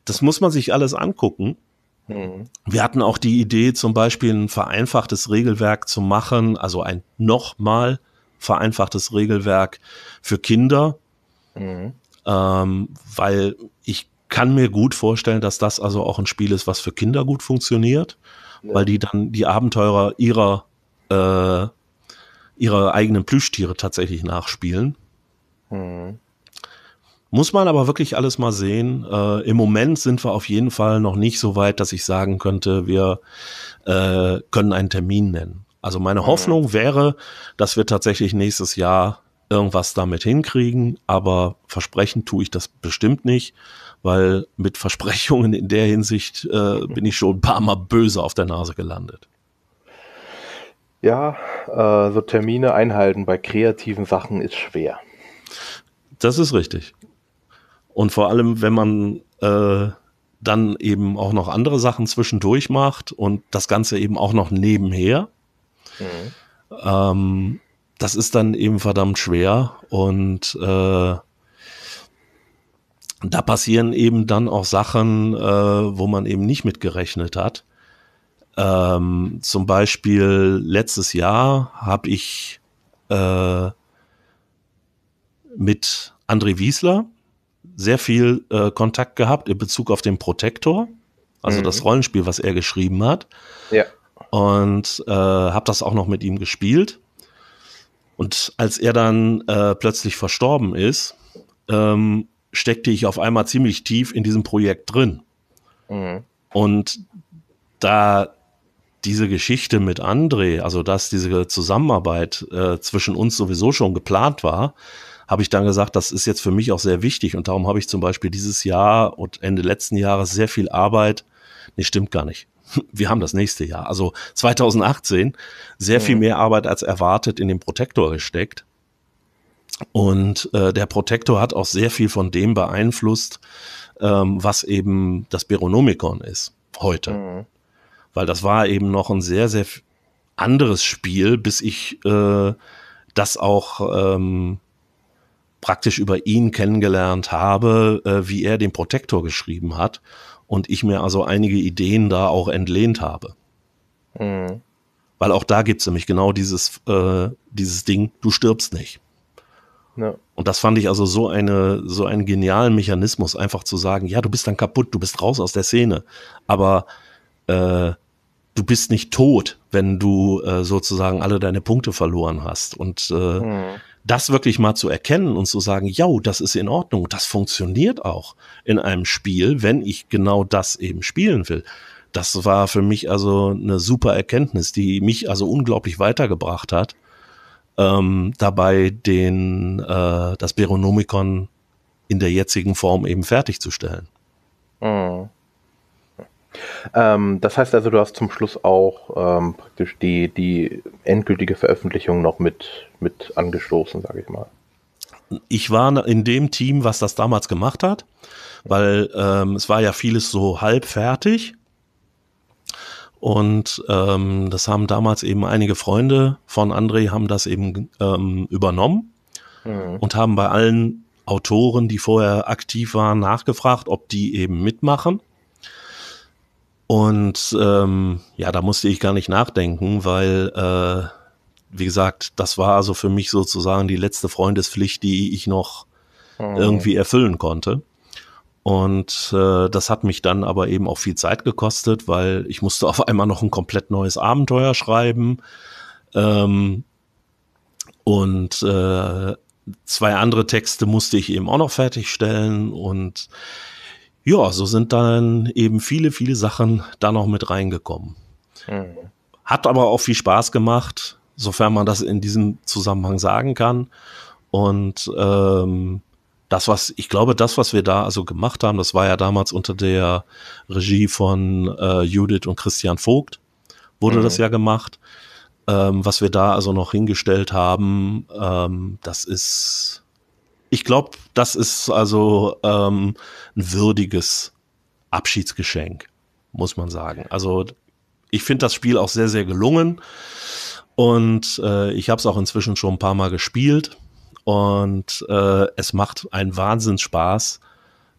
Das muss man sich alles angucken. Mhm. Wir hatten auch die Idee, zum Beispiel ein vereinfachtes Regelwerk zu machen, also ein nochmal vereinfachtes Regelwerk für Kinder, mhm. ähm, weil ich kann mir gut vorstellen, dass das also auch ein Spiel ist, was für Kinder gut funktioniert, ja. weil die dann die Abenteurer ihrer äh, ihre eigenen Plüschtiere tatsächlich nachspielen. Mhm. Muss man aber wirklich alles mal sehen. Äh, Im Moment sind wir auf jeden Fall noch nicht so weit, dass ich sagen könnte, wir äh, können einen Termin nennen. Also meine mhm. Hoffnung wäre, dass wir tatsächlich nächstes Jahr irgendwas damit hinkriegen, aber versprechen tue ich das bestimmt nicht, weil mit Versprechungen in der Hinsicht äh, bin ich schon ein paar Mal böse auf der Nase gelandet. Ja, äh, so Termine einhalten bei kreativen Sachen ist schwer. Das ist richtig. Und vor allem, wenn man äh, dann eben auch noch andere Sachen zwischendurch macht und das Ganze eben auch noch nebenher, mhm. ähm, das ist dann eben verdammt schwer. Und äh, da passieren eben dann auch Sachen, äh, wo man eben nicht mitgerechnet hat. Ähm, zum Beispiel letztes Jahr habe ich äh, mit André Wiesler sehr viel äh, Kontakt gehabt in Bezug auf den Protektor, also mhm. das Rollenspiel, was er geschrieben hat. Ja. Und äh, habe das auch noch mit ihm gespielt. Und als er dann äh, plötzlich verstorben ist, ähm, steckte ich auf einmal ziemlich tief in diesem Projekt drin. Mhm. Und da diese Geschichte mit André, also dass diese Zusammenarbeit äh, zwischen uns sowieso schon geplant war, habe ich dann gesagt, das ist jetzt für mich auch sehr wichtig und darum habe ich zum Beispiel dieses Jahr und Ende letzten Jahres sehr viel Arbeit. Nee, stimmt gar nicht. <laughs> Wir haben das nächste Jahr, also 2018, sehr mhm. viel mehr Arbeit als erwartet in den Protektor gesteckt. Und äh, der Protektor hat auch sehr viel von dem beeinflusst, ähm, was eben das Beronomicon ist heute. Mhm. Weil das war eben noch ein sehr, sehr anderes Spiel, bis ich äh, das auch ähm, praktisch über ihn kennengelernt habe, äh, wie er den Protektor geschrieben hat und ich mir also einige Ideen da auch entlehnt habe. Mhm. Weil auch da gibt es nämlich genau dieses, äh, dieses Ding, du stirbst nicht. Ja. Und das fand ich also so, eine, so einen genialen Mechanismus, einfach zu sagen, ja, du bist dann kaputt, du bist raus aus der Szene, aber äh, du bist nicht tot, wenn du äh, sozusagen alle deine Punkte verloren hast. Und äh, mhm das wirklich mal zu erkennen und zu sagen, ja, das ist in Ordnung, das funktioniert auch in einem Spiel, wenn ich genau das eben spielen will. Das war für mich also eine super Erkenntnis, die mich also unglaublich weitergebracht hat, ähm, dabei den, äh, das Beronomicon in der jetzigen Form eben fertigzustellen. Mhm. Ähm, das heißt also, du hast zum Schluss auch ähm, praktisch die, die endgültige Veröffentlichung noch mit, mit angestoßen, sage ich mal. Ich war in dem Team, was das damals gemacht hat, weil ähm, es war ja vieles so halb fertig. Und ähm, das haben damals eben einige Freunde von André haben das eben ähm, übernommen mhm. und haben bei allen Autoren, die vorher aktiv waren, nachgefragt, ob die eben mitmachen. Und ähm, ja, da musste ich gar nicht nachdenken, weil, äh, wie gesagt, das war also für mich sozusagen die letzte Freundespflicht, die ich noch mhm. irgendwie erfüllen konnte. Und äh, das hat mich dann aber eben auch viel Zeit gekostet, weil ich musste auf einmal noch ein komplett neues Abenteuer schreiben. Ähm, und äh, zwei andere Texte musste ich eben auch noch fertigstellen. Und ja, so sind dann eben viele, viele Sachen da noch mit reingekommen. Mhm. Hat aber auch viel Spaß gemacht, sofern man das in diesem Zusammenhang sagen kann. Und ähm, das, was ich glaube, das, was wir da also gemacht haben, das war ja damals unter der Regie von äh, Judith und Christian Vogt, wurde mhm. das hm. ja gemacht. Ähm, was wir da also noch hingestellt haben, ähm, das ist ich glaube, das ist also ähm, ein würdiges Abschiedsgeschenk, muss man sagen. Also ich finde das Spiel auch sehr, sehr gelungen und äh, ich habe es auch inzwischen schon ein paar Mal gespielt und äh, es macht einen Wahnsinnsspaß,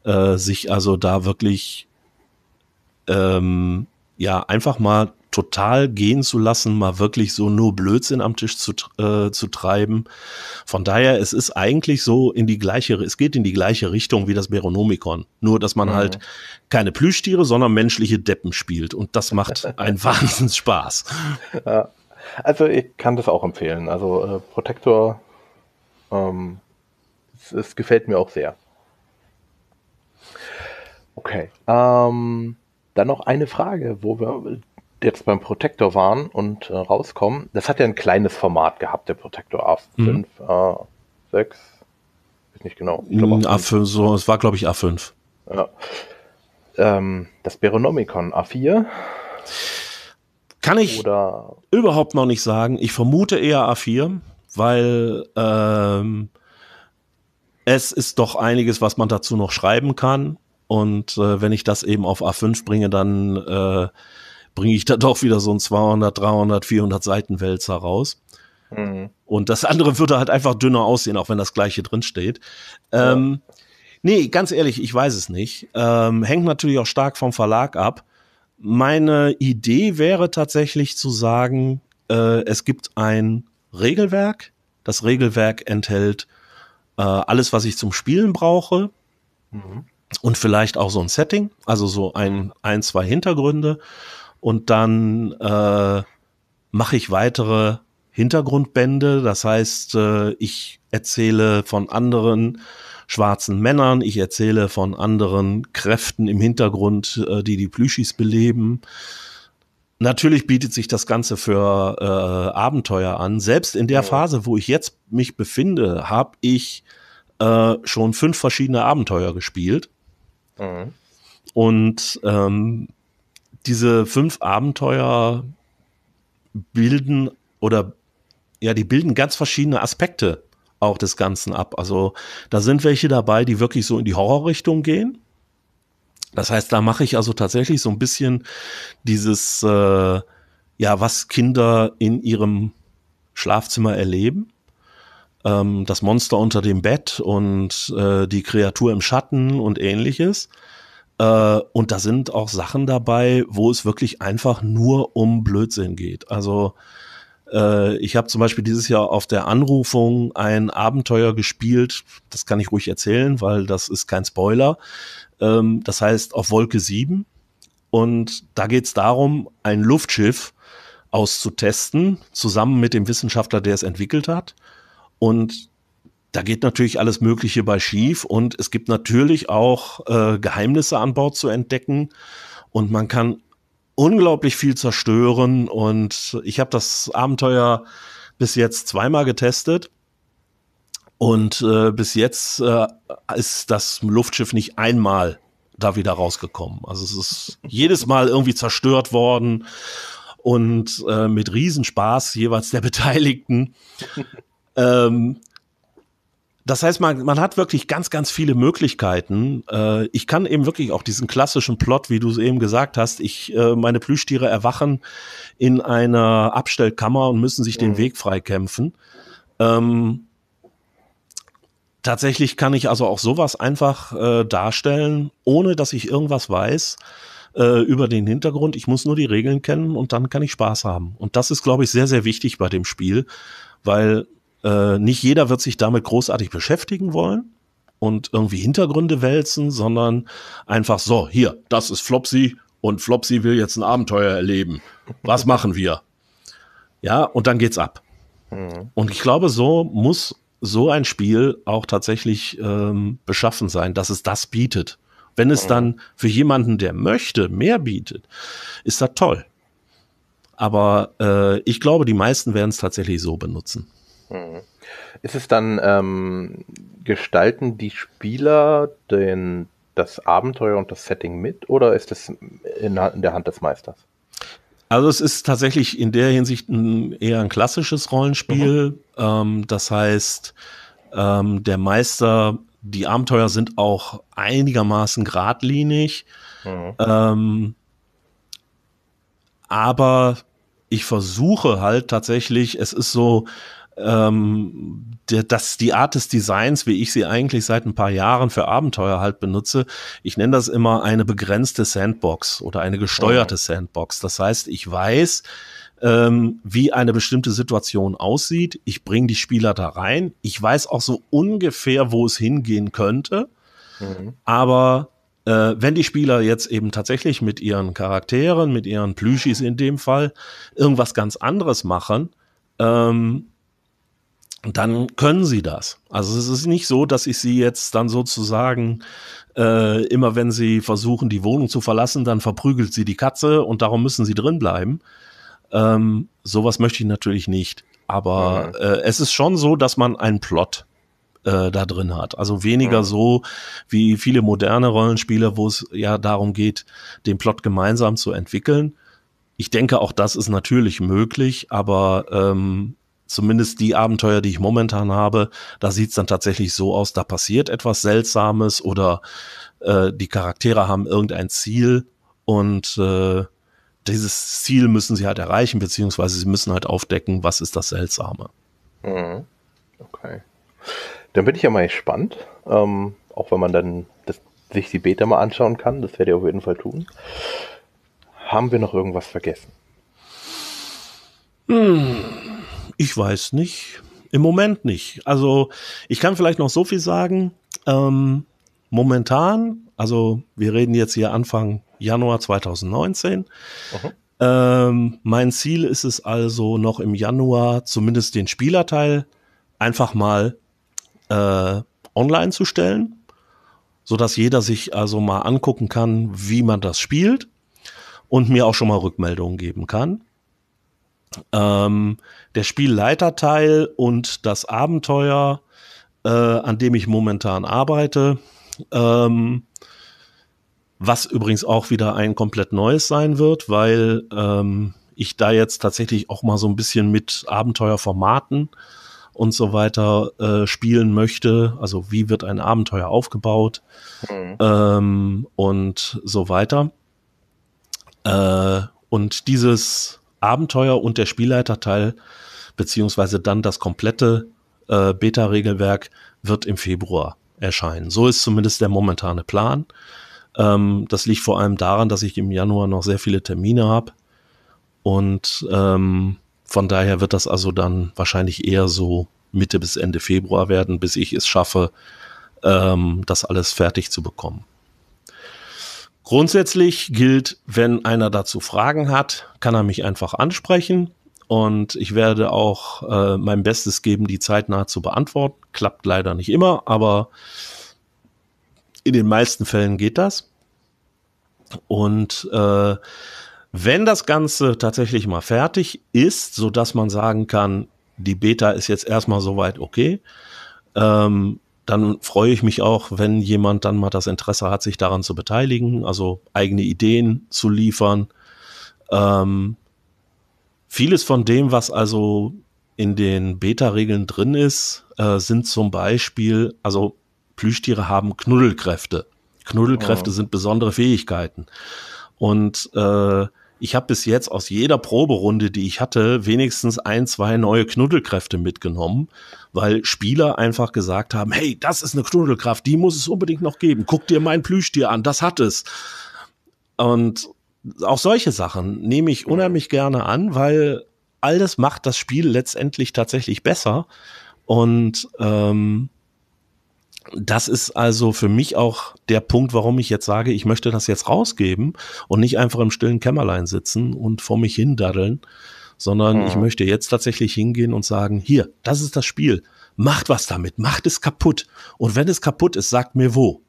äh, sich also da wirklich ähm, ja einfach mal total gehen zu lassen, mal wirklich so nur Blödsinn am Tisch zu, äh, zu treiben. Von daher, es ist eigentlich so in die gleiche, es geht in die gleiche Richtung wie das Beronomikon. Nur, dass man mhm. halt keine Plüschtiere, sondern menschliche Deppen spielt. Und das macht <laughs> einen Wahnsinnsspaß. Ja. Also ich kann das auch empfehlen. Also äh, Protector, ähm, es, es, gefällt mir auch sehr. Okay. Ähm, dann noch eine Frage, wo wir jetzt beim Protektor waren und äh, rauskommen, das hat ja ein kleines Format gehabt, der Protektor A5, A6, mhm. Äh, nicht genau. A5, mm, so, es war glaube ich A5. Ja. Ähm, das Beronomicon A4. Kann ich Oder überhaupt noch nicht sagen. Ich vermute eher A4, weil ähm, es ist doch einiges, was man dazu noch schreiben kann. Und äh, wenn ich das eben auf A5 bringe, dann äh, bringe ich da doch wieder so ein 200, 300, 400 Seitenwälzer raus. Mhm. Und das andere würde halt einfach dünner aussehen, auch wenn das gleiche drinsteht. steht. Ähm, ja. Nee, ganz ehrlich, ich weiß es nicht. Ähm, hängt natürlich auch stark vom Verlag ab. Meine Idee wäre tatsächlich zu sagen, äh, es gibt ein Regelwerk. Das Regelwerk enthält äh, alles, was ich zum Spielen brauche. Mhm. Und vielleicht auch so ein Setting, also so ein, mhm. ein, zwei Hintergründe und dann äh, mache ich weitere Hintergrundbände. Das heißt, äh, ich erzähle von anderen schwarzen Männern, ich erzähle von anderen Kräften im Hintergrund, äh, die die Plüschis beleben. Natürlich bietet sich das Ganze für äh, Abenteuer an. Selbst in der Phase, wo ich jetzt mich befinde, habe ich äh, schon fünf verschiedene Abenteuer gespielt. Mhm. Und ähm, diese fünf Abenteuer bilden oder ja, die bilden ganz verschiedene Aspekte auch des Ganzen ab. Also da sind welche dabei, die wirklich so in die Horrorrichtung gehen. Das heißt, da mache ich also tatsächlich so ein bisschen dieses, äh, ja, was Kinder in ihrem Schlafzimmer erleben. Ähm, das Monster unter dem Bett und äh, die Kreatur im Schatten und ähnliches. Äh, und da sind auch Sachen dabei, wo es wirklich einfach nur um Blödsinn geht. Also äh, ich habe zum Beispiel dieses Jahr auf der Anrufung ein Abenteuer gespielt. Das kann ich ruhig erzählen, weil das ist kein Spoiler. Ähm, das heißt auf Wolke 7. Und da geht es darum, ein Luftschiff auszutesten, zusammen mit dem Wissenschaftler, der es entwickelt hat. Und da geht natürlich alles Mögliche bei schief und es gibt natürlich auch äh, Geheimnisse an Bord zu entdecken und man kann unglaublich viel zerstören und ich habe das Abenteuer bis jetzt zweimal getestet und äh, bis jetzt äh, ist das Luftschiff nicht einmal da wieder rausgekommen. Also es ist jedes Mal irgendwie zerstört worden und äh, mit Riesenspaß jeweils der <laughs> Beteiligten. ähm, das heißt, man, man hat wirklich ganz, ganz viele Möglichkeiten. Äh, ich kann eben wirklich auch diesen klassischen Plot, wie du es eben gesagt hast, ich, äh, meine Plüschtiere erwachen in einer Abstellkammer und müssen sich mhm. den Weg freikämpfen. Ähm, tatsächlich kann ich also auch sowas einfach äh, darstellen, ohne dass ich irgendwas weiß äh, über den Hintergrund. Ich muss nur die Regeln kennen und dann kann ich Spaß haben. Und das ist, glaube ich, sehr, sehr wichtig bei dem Spiel, weil äh, nicht jeder wird sich damit großartig beschäftigen wollen und irgendwie Hintergründe wälzen, sondern einfach so, hier, das ist Flopsy und Flopsy will jetzt ein Abenteuer erleben. Was machen wir? Ja, und dann geht's ab. Mhm. Und ich glaube, so muss so ein Spiel auch tatsächlich ähm, beschaffen sein, dass es das bietet. Wenn es hm. dann für jemanden, der möchte, mehr bietet, ist das toll. Aber äh, ich glaube, die meisten werden es tatsächlich so benutzen. Mhm. Ist es dann ähm, gestalten die Spieler den, das Abenteuer und das Setting mit oder ist es in, in der Hand des Meisters? Also es ist tatsächlich in der Hinsicht ein, eher ein klassisches Rollenspiel. Mhm. Ähm, das heißt, ähm, der Meister, die Abenteuer sind auch einigermaßen geradlinig. Mhm. Ähm, aber ich versuche halt tatsächlich, es ist so, ähm, dass die Art des Designs, wie ich sie eigentlich seit ein paar Jahren für Abenteuer halt benutze, ich nenne das immer eine begrenzte Sandbox oder eine gesteuerte oh. Sandbox. Das heißt, ich weiß, ähm, wie eine bestimmte Situation aussieht. Ich bringe die Spieler da rein. Ich weiß auch so ungefähr, wo es hingehen könnte. Mhm. Aber äh, wenn die Spieler jetzt eben tatsächlich mit ihren Charakteren, mit ihren Plüschis in dem Fall, irgendwas ganz anderes machen, ähm, dann können sie das. Also es ist nicht so, dass ich sie jetzt dann sozusagen äh, immer, wenn sie versuchen, die Wohnung zu verlassen, dann verprügelt sie die Katze und darum müssen sie drin bleiben. Ähm, sowas möchte ich natürlich nicht. Aber mhm. äh, es ist schon so, dass man einen Plot äh, da drin hat. Also weniger mhm. so wie viele moderne Rollenspiele, wo es ja darum geht, den Plot gemeinsam zu entwickeln. Ich denke, auch das ist natürlich möglich, aber ähm, zumindest die Abenteuer, die ich momentan habe, da sieht es dann tatsächlich so aus, da passiert etwas Seltsames oder äh, die Charaktere haben irgendein Ziel und äh, dieses Ziel müssen sie halt erreichen, beziehungsweise sie müssen halt aufdecken, was ist das Seltsame. Mhm. Okay. Dann bin ich ja mal gespannt, ähm, auch wenn man dann das, sich die Beta mal anschauen kann, das werde ich auf jeden Fall tun. Haben wir noch irgendwas vergessen? Hm. Ich weiß nicht. Im Moment nicht. Also ich kann vielleicht noch so viel sagen. Ähm, momentan, also wir reden jetzt hier Anfang Januar 2019. Ähm, mein Ziel ist es also noch im Januar zumindest den Spielerteil einfach mal äh, online zu stellen, sodass jeder sich also mal angucken kann, wie man das spielt und mir auch schon mal Rückmeldungen geben kann ähm, der Spielleiterteil und das Abenteuer, äh, an dem ich momentan arbeite. Ähm, was übrigens auch wieder ein komplett neues sein wird, weil ähm, ich da jetzt tatsächlich auch mal so ein bisschen mit Abenteuerformaten und so weiter äh, spielen möchte. Also wie wird ein Abenteuer aufgebaut mhm. ähm, und so weiter. Äh, und dieses Abenteuer und der Spielleiterteil, beziehungsweise dann das komplette äh, Beta-Regelwerk, wird im Februar erscheinen. So ist zumindest der momentane Plan. Ähm, das liegt vor allem daran, dass ich im Januar noch sehr viele Termine habe. Und ähm, von daher wird das also dann wahrscheinlich eher so Mitte bis Ende Februar werden, bis ich es schaffe, ähm, das alles fertig zu bekommen. Grundsätzlich gilt, wenn einer dazu Fragen hat, kann er mich einfach ansprechen und ich werde auch äh, mein Bestes geben, die zeitnah zu beantworten. Klappt leider nicht immer, aber in den meisten Fällen geht das. Und äh, wenn das Ganze tatsächlich mal fertig ist, sodass man sagen kann, die Beta ist jetzt erstmal soweit okay, ähm, dann freue ich mich auch, wenn jemand dann mal das Interesse hat, sich daran zu beteiligen, also eigene Ideen zu liefern. Ähm, vieles von dem, was also in den Beta-Regeln drin ist, äh, sind zum Beispiel, also Plüschtiere haben Knuddelkräfte. Knuddelkräfte oh. sind besondere Fähigkeiten. Und äh, ich habe bis jetzt aus jeder Proberunde, die ich hatte, wenigstens ein, zwei neue Knuddelkräfte mitgenommen, weil Spieler einfach gesagt haben, hey, das ist eine Knuddelkraft, die muss es unbedingt noch geben. Guck dir mein Plüschtier an, das hat es. Und auch solche Sachen nehme ich unheimlich gerne an, weil all das macht das Spiel letztendlich tatsächlich besser. Und ähm, das ist also für mich auch der Punkt, warum ich jetzt sage, ich möchte das jetzt rausgeben und nicht einfach im stillen Kämmerlein sitzen und vor mich hin daddeln, sondern mhm. ich möchte jetzt tatsächlich hingehen und sagen, hier, das ist das Spiel, macht was damit, macht es kaputt und wenn es kaputt ist, sagt mir wo.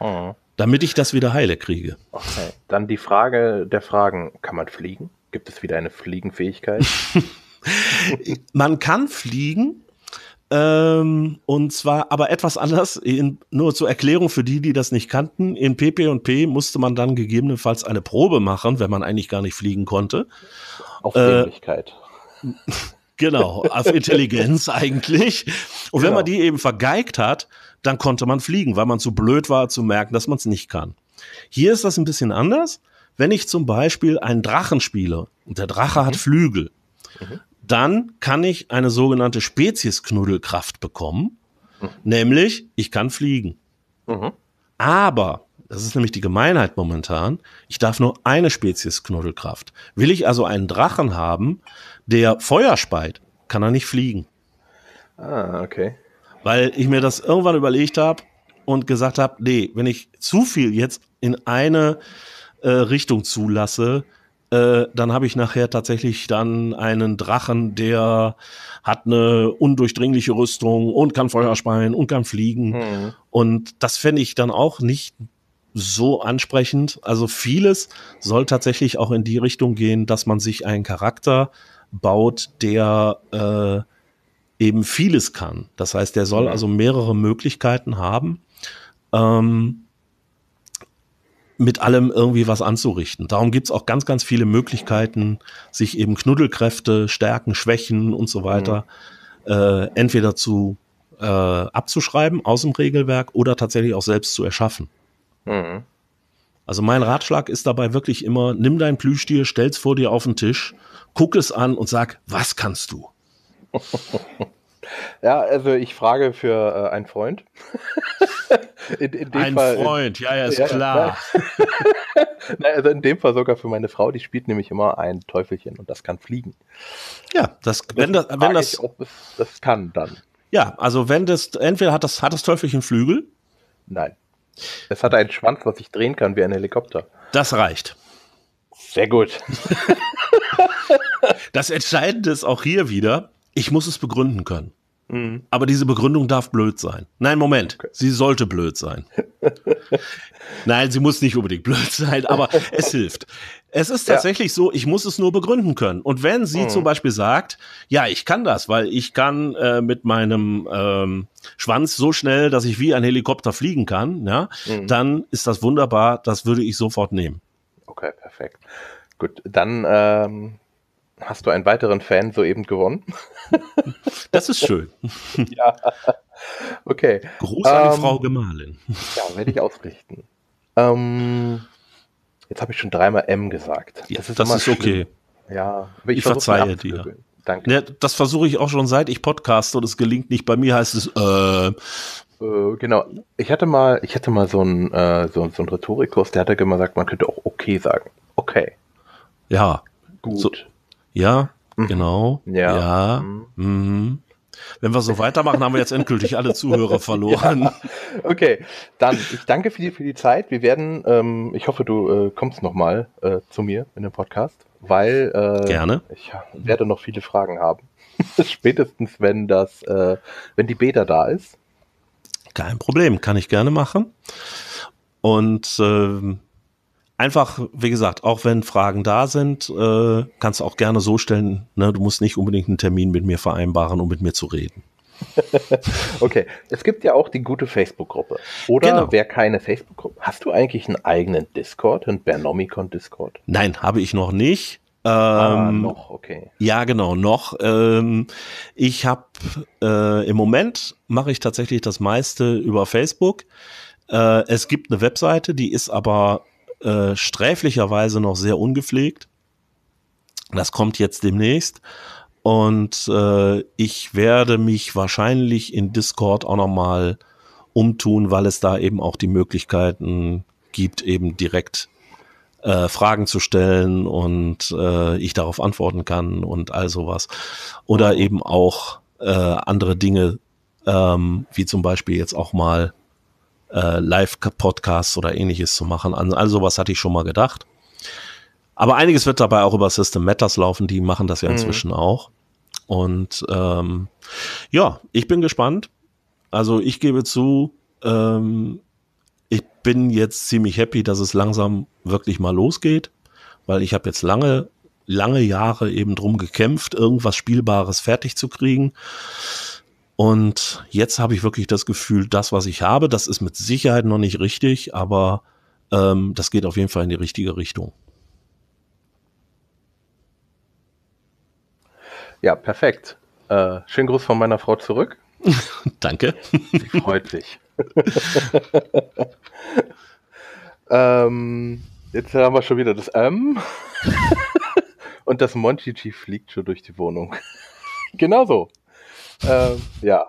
Mhm. Damit ich das wieder heile kriege. Okay, dann die Frage der Fragen, kann man fliegen? Gibt es wieder eine Fliegenfähigkeit? <laughs> <laughs> man kann fliegen, ähm, und zwar aber etwas anders, in, nur zur Erklärung für die, die das nicht kannten. In PP&P musste man dann gegebenenfalls eine Probe machen, wenn man eigentlich gar nicht fliegen konnte. Auf äh, Dringlichkeit. Äh, <laughs> genau, auf Intelligenz <laughs> eigentlich. Und genau. wenn man genau. die eben vergeigt hat, dann konnte man fliegen, weil man zu blöd war zu merken, dass man es nicht kann. Hier ist das ein bisschen anders. Wenn ich zum Beispiel einen Drachen spiele und der Drache mhm. hat Flügel, mhm dann kann ich eine sogenannte Speziesknuddelkraft bekommen, mhm. nämlich ich kann fliegen. Mhm. Aber das ist nämlich die Gemeinheit momentan, ich darf nur eine Spezies Knuddelkraft. Will ich also einen Drachen haben, der Feuer speit, kann er nicht fliegen. Ah, okay. Weil ich mir das irgendwann überlegt habe und gesagt habe, nee, wenn ich zu viel jetzt in eine äh, Richtung zulasse, äh, dann habe ich nachher tatsächlich dann einen Drachen, der hat eine undurchdringliche Rüstung und kann Feuer speien und kann fliegen. Mhm. Und das fände ich dann auch nicht so ansprechend. Also vieles soll tatsächlich auch in die Richtung gehen, dass man sich einen Charakter baut, der äh, eben vieles kann. Das heißt, der soll mhm. also mehrere Möglichkeiten haben. Ähm, mit allem irgendwie was anzurichten. Darum gibt's auch ganz, ganz viele Möglichkeiten, sich eben Knuddelkräfte, Stärken, Schwächen und so weiter mhm. äh, entweder zu äh, abzuschreiben aus dem Regelwerk oder tatsächlich auch selbst zu erschaffen. Mhm. Also mein Ratschlag ist dabei wirklich immer, nimm dein Plüschtier, stell's vor dir auf den Tisch, guck es an und sag, was kannst du? <laughs> Ja, also ich frage für äh, einen Freund. <laughs> in, in ein Fall, Freund, in, ja, ja, ist ja, klar. <laughs> Na, also in dem Fall sogar für meine Frau, die spielt nämlich immer ein Teufelchen und das kann fliegen. Ja, das, wenn das, wenn das, ob es, das kann dann. Ja, also wenn das, entweder hat das, hat das Teufelchen Flügel? Nein. Es hat einen Schwanz, was ich drehen kann wie ein Helikopter. Das reicht. Sehr gut. <laughs> das Entscheidende ist auch hier wieder, ich muss es begründen können. Mhm. Aber diese Begründung darf blöd sein. Nein, Moment, okay. sie sollte blöd sein. <laughs> Nein, sie muss nicht unbedingt blöd sein, aber <laughs> es hilft. Es ist tatsächlich ja. so, ich muss es nur begründen können. Und wenn sie mhm. zum Beispiel sagt, ja, ich kann das, weil ich kann äh, mit meinem ähm, Schwanz so schnell, dass ich wie ein Helikopter fliegen kann, ja, mhm. dann ist das wunderbar, das würde ich sofort nehmen. Okay, perfekt. Gut, dann ähm, hast du einen weiteren Fan soeben gewonnen. <laughs> Das ist schön. <laughs> ja. Okay. Gruß an die ähm, Frau Gemahlin. Ja, werde ich ausrichten. Ähm, jetzt habe ich schon dreimal M gesagt. das ist, das ist okay. Ja, ich, ich verzeihe dir. Danke. Ja, das versuche ich auch schon seit ich podcaste und es gelingt nicht. Bei mir heißt es äh, äh genau. Ich hatte mal, ich hatte mal so einen, äh, so, so einen Rhetorikkurs, der hat ja immer gesagt, man könnte auch okay sagen. Okay. Ja. Gut. So, ja, mhm. genau. Ja. ja mhm. mhm. Wenn wir so weitermachen, haben wir jetzt endgültig alle Zuhörer <laughs> verloren. Ja. Okay, dann ich danke für die, für die Zeit. Wir werden, ähm, ich hoffe, du äh, kommst nochmal äh, zu mir in den Podcast, weil äh, Gerne. ich werde noch viele Fragen haben. <laughs> Spätestens, wenn das, äh, wenn die Beta da ist. Kein Problem, kann ich gerne machen. Und ähm, einfach, wie gesagt, auch wenn Fragen da sind, äh, kannst du auch gerne so stellen, ne, du musst nicht unbedingt einen Termin mit mir vereinbaren, um mit mir zu reden. <laughs> okay, es gibt ja auch die gute Facebook-Gruppe. Oder genau. wer keine Facebook-Gruppe. Hast du eigentlich einen eigenen Discord, einen Bernomicon Discord? Nein, habe ich noch nicht. Ähm, ah, noch, okay. Ja, genau, noch. Ähm, ich habe äh, im Moment mache ich tatsächlich das meiste über Facebook. Äh, es gibt eine Webseite, die ist aber äh, sträflicherweise noch sehr ungepflegt. Das kommt jetzt demnächst. Und äh, ich werde mich wahrscheinlich in Discord auch nochmal umtun, weil es da eben auch die Möglichkeiten gibt, eben direkt äh, Fragen zu stellen und äh, ich darauf antworten kann und all sowas. Oder eben auch äh, andere Dinge, ähm, wie zum Beispiel jetzt auch mal äh, Live-Podcasts oder ähnliches zu machen. Also all sowas hatte ich schon mal gedacht. Aber einiges wird dabei auch über System Matters laufen, die machen das ja mhm. inzwischen mhm. auch. Und ähm, ja, ich bin gespannt. Also ich gebe zu, ähm, ich bin jetzt ziemlich happy, dass es langsam wirklich mal losgeht, weil ich habe jetzt lange, lange Jahre eben drum gekämpft, irgendwas Spielbares fertig zu kriegen. Und jetzt habe ich wirklich das Gefühl, das, was ich habe, das ist mit Sicherheit noch nicht richtig, aber ähm, das geht auf jeden Fall in die richtige Richtung. Ja, perfekt. Äh, schönen Gruß von meiner Frau zurück. <laughs> Danke. Sie freut sich. <laughs> ähm, jetzt haben wir schon wieder das M. <laughs> Und das Monchichi fliegt schon durch die Wohnung. Genauso ähm, ja.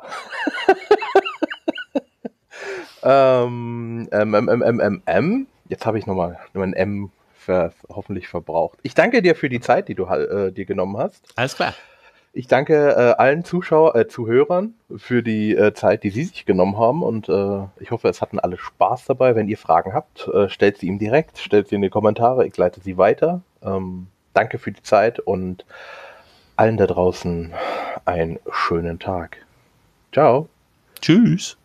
ähm, ähm, ähm, ähm, ähm, ähm. Jetzt habe ich nochmal noch ein M ver hoffentlich verbraucht. Ich danke dir für die Zeit, die du äh, dir genommen hast. Alles klar. Ich danke äh, allen Zuschauer, äh, Zuhörern für die äh, Zeit, die sie sich genommen haben und äh, ich hoffe, es hatten alle Spaß dabei. Wenn ihr Fragen habt, äh, stellt sie ihm direkt, stellt sie in die Kommentare, ich leite sie weiter. Ähm, danke für die Zeit und allen da draußen einen schönen Tag. Ciao. Tschüss.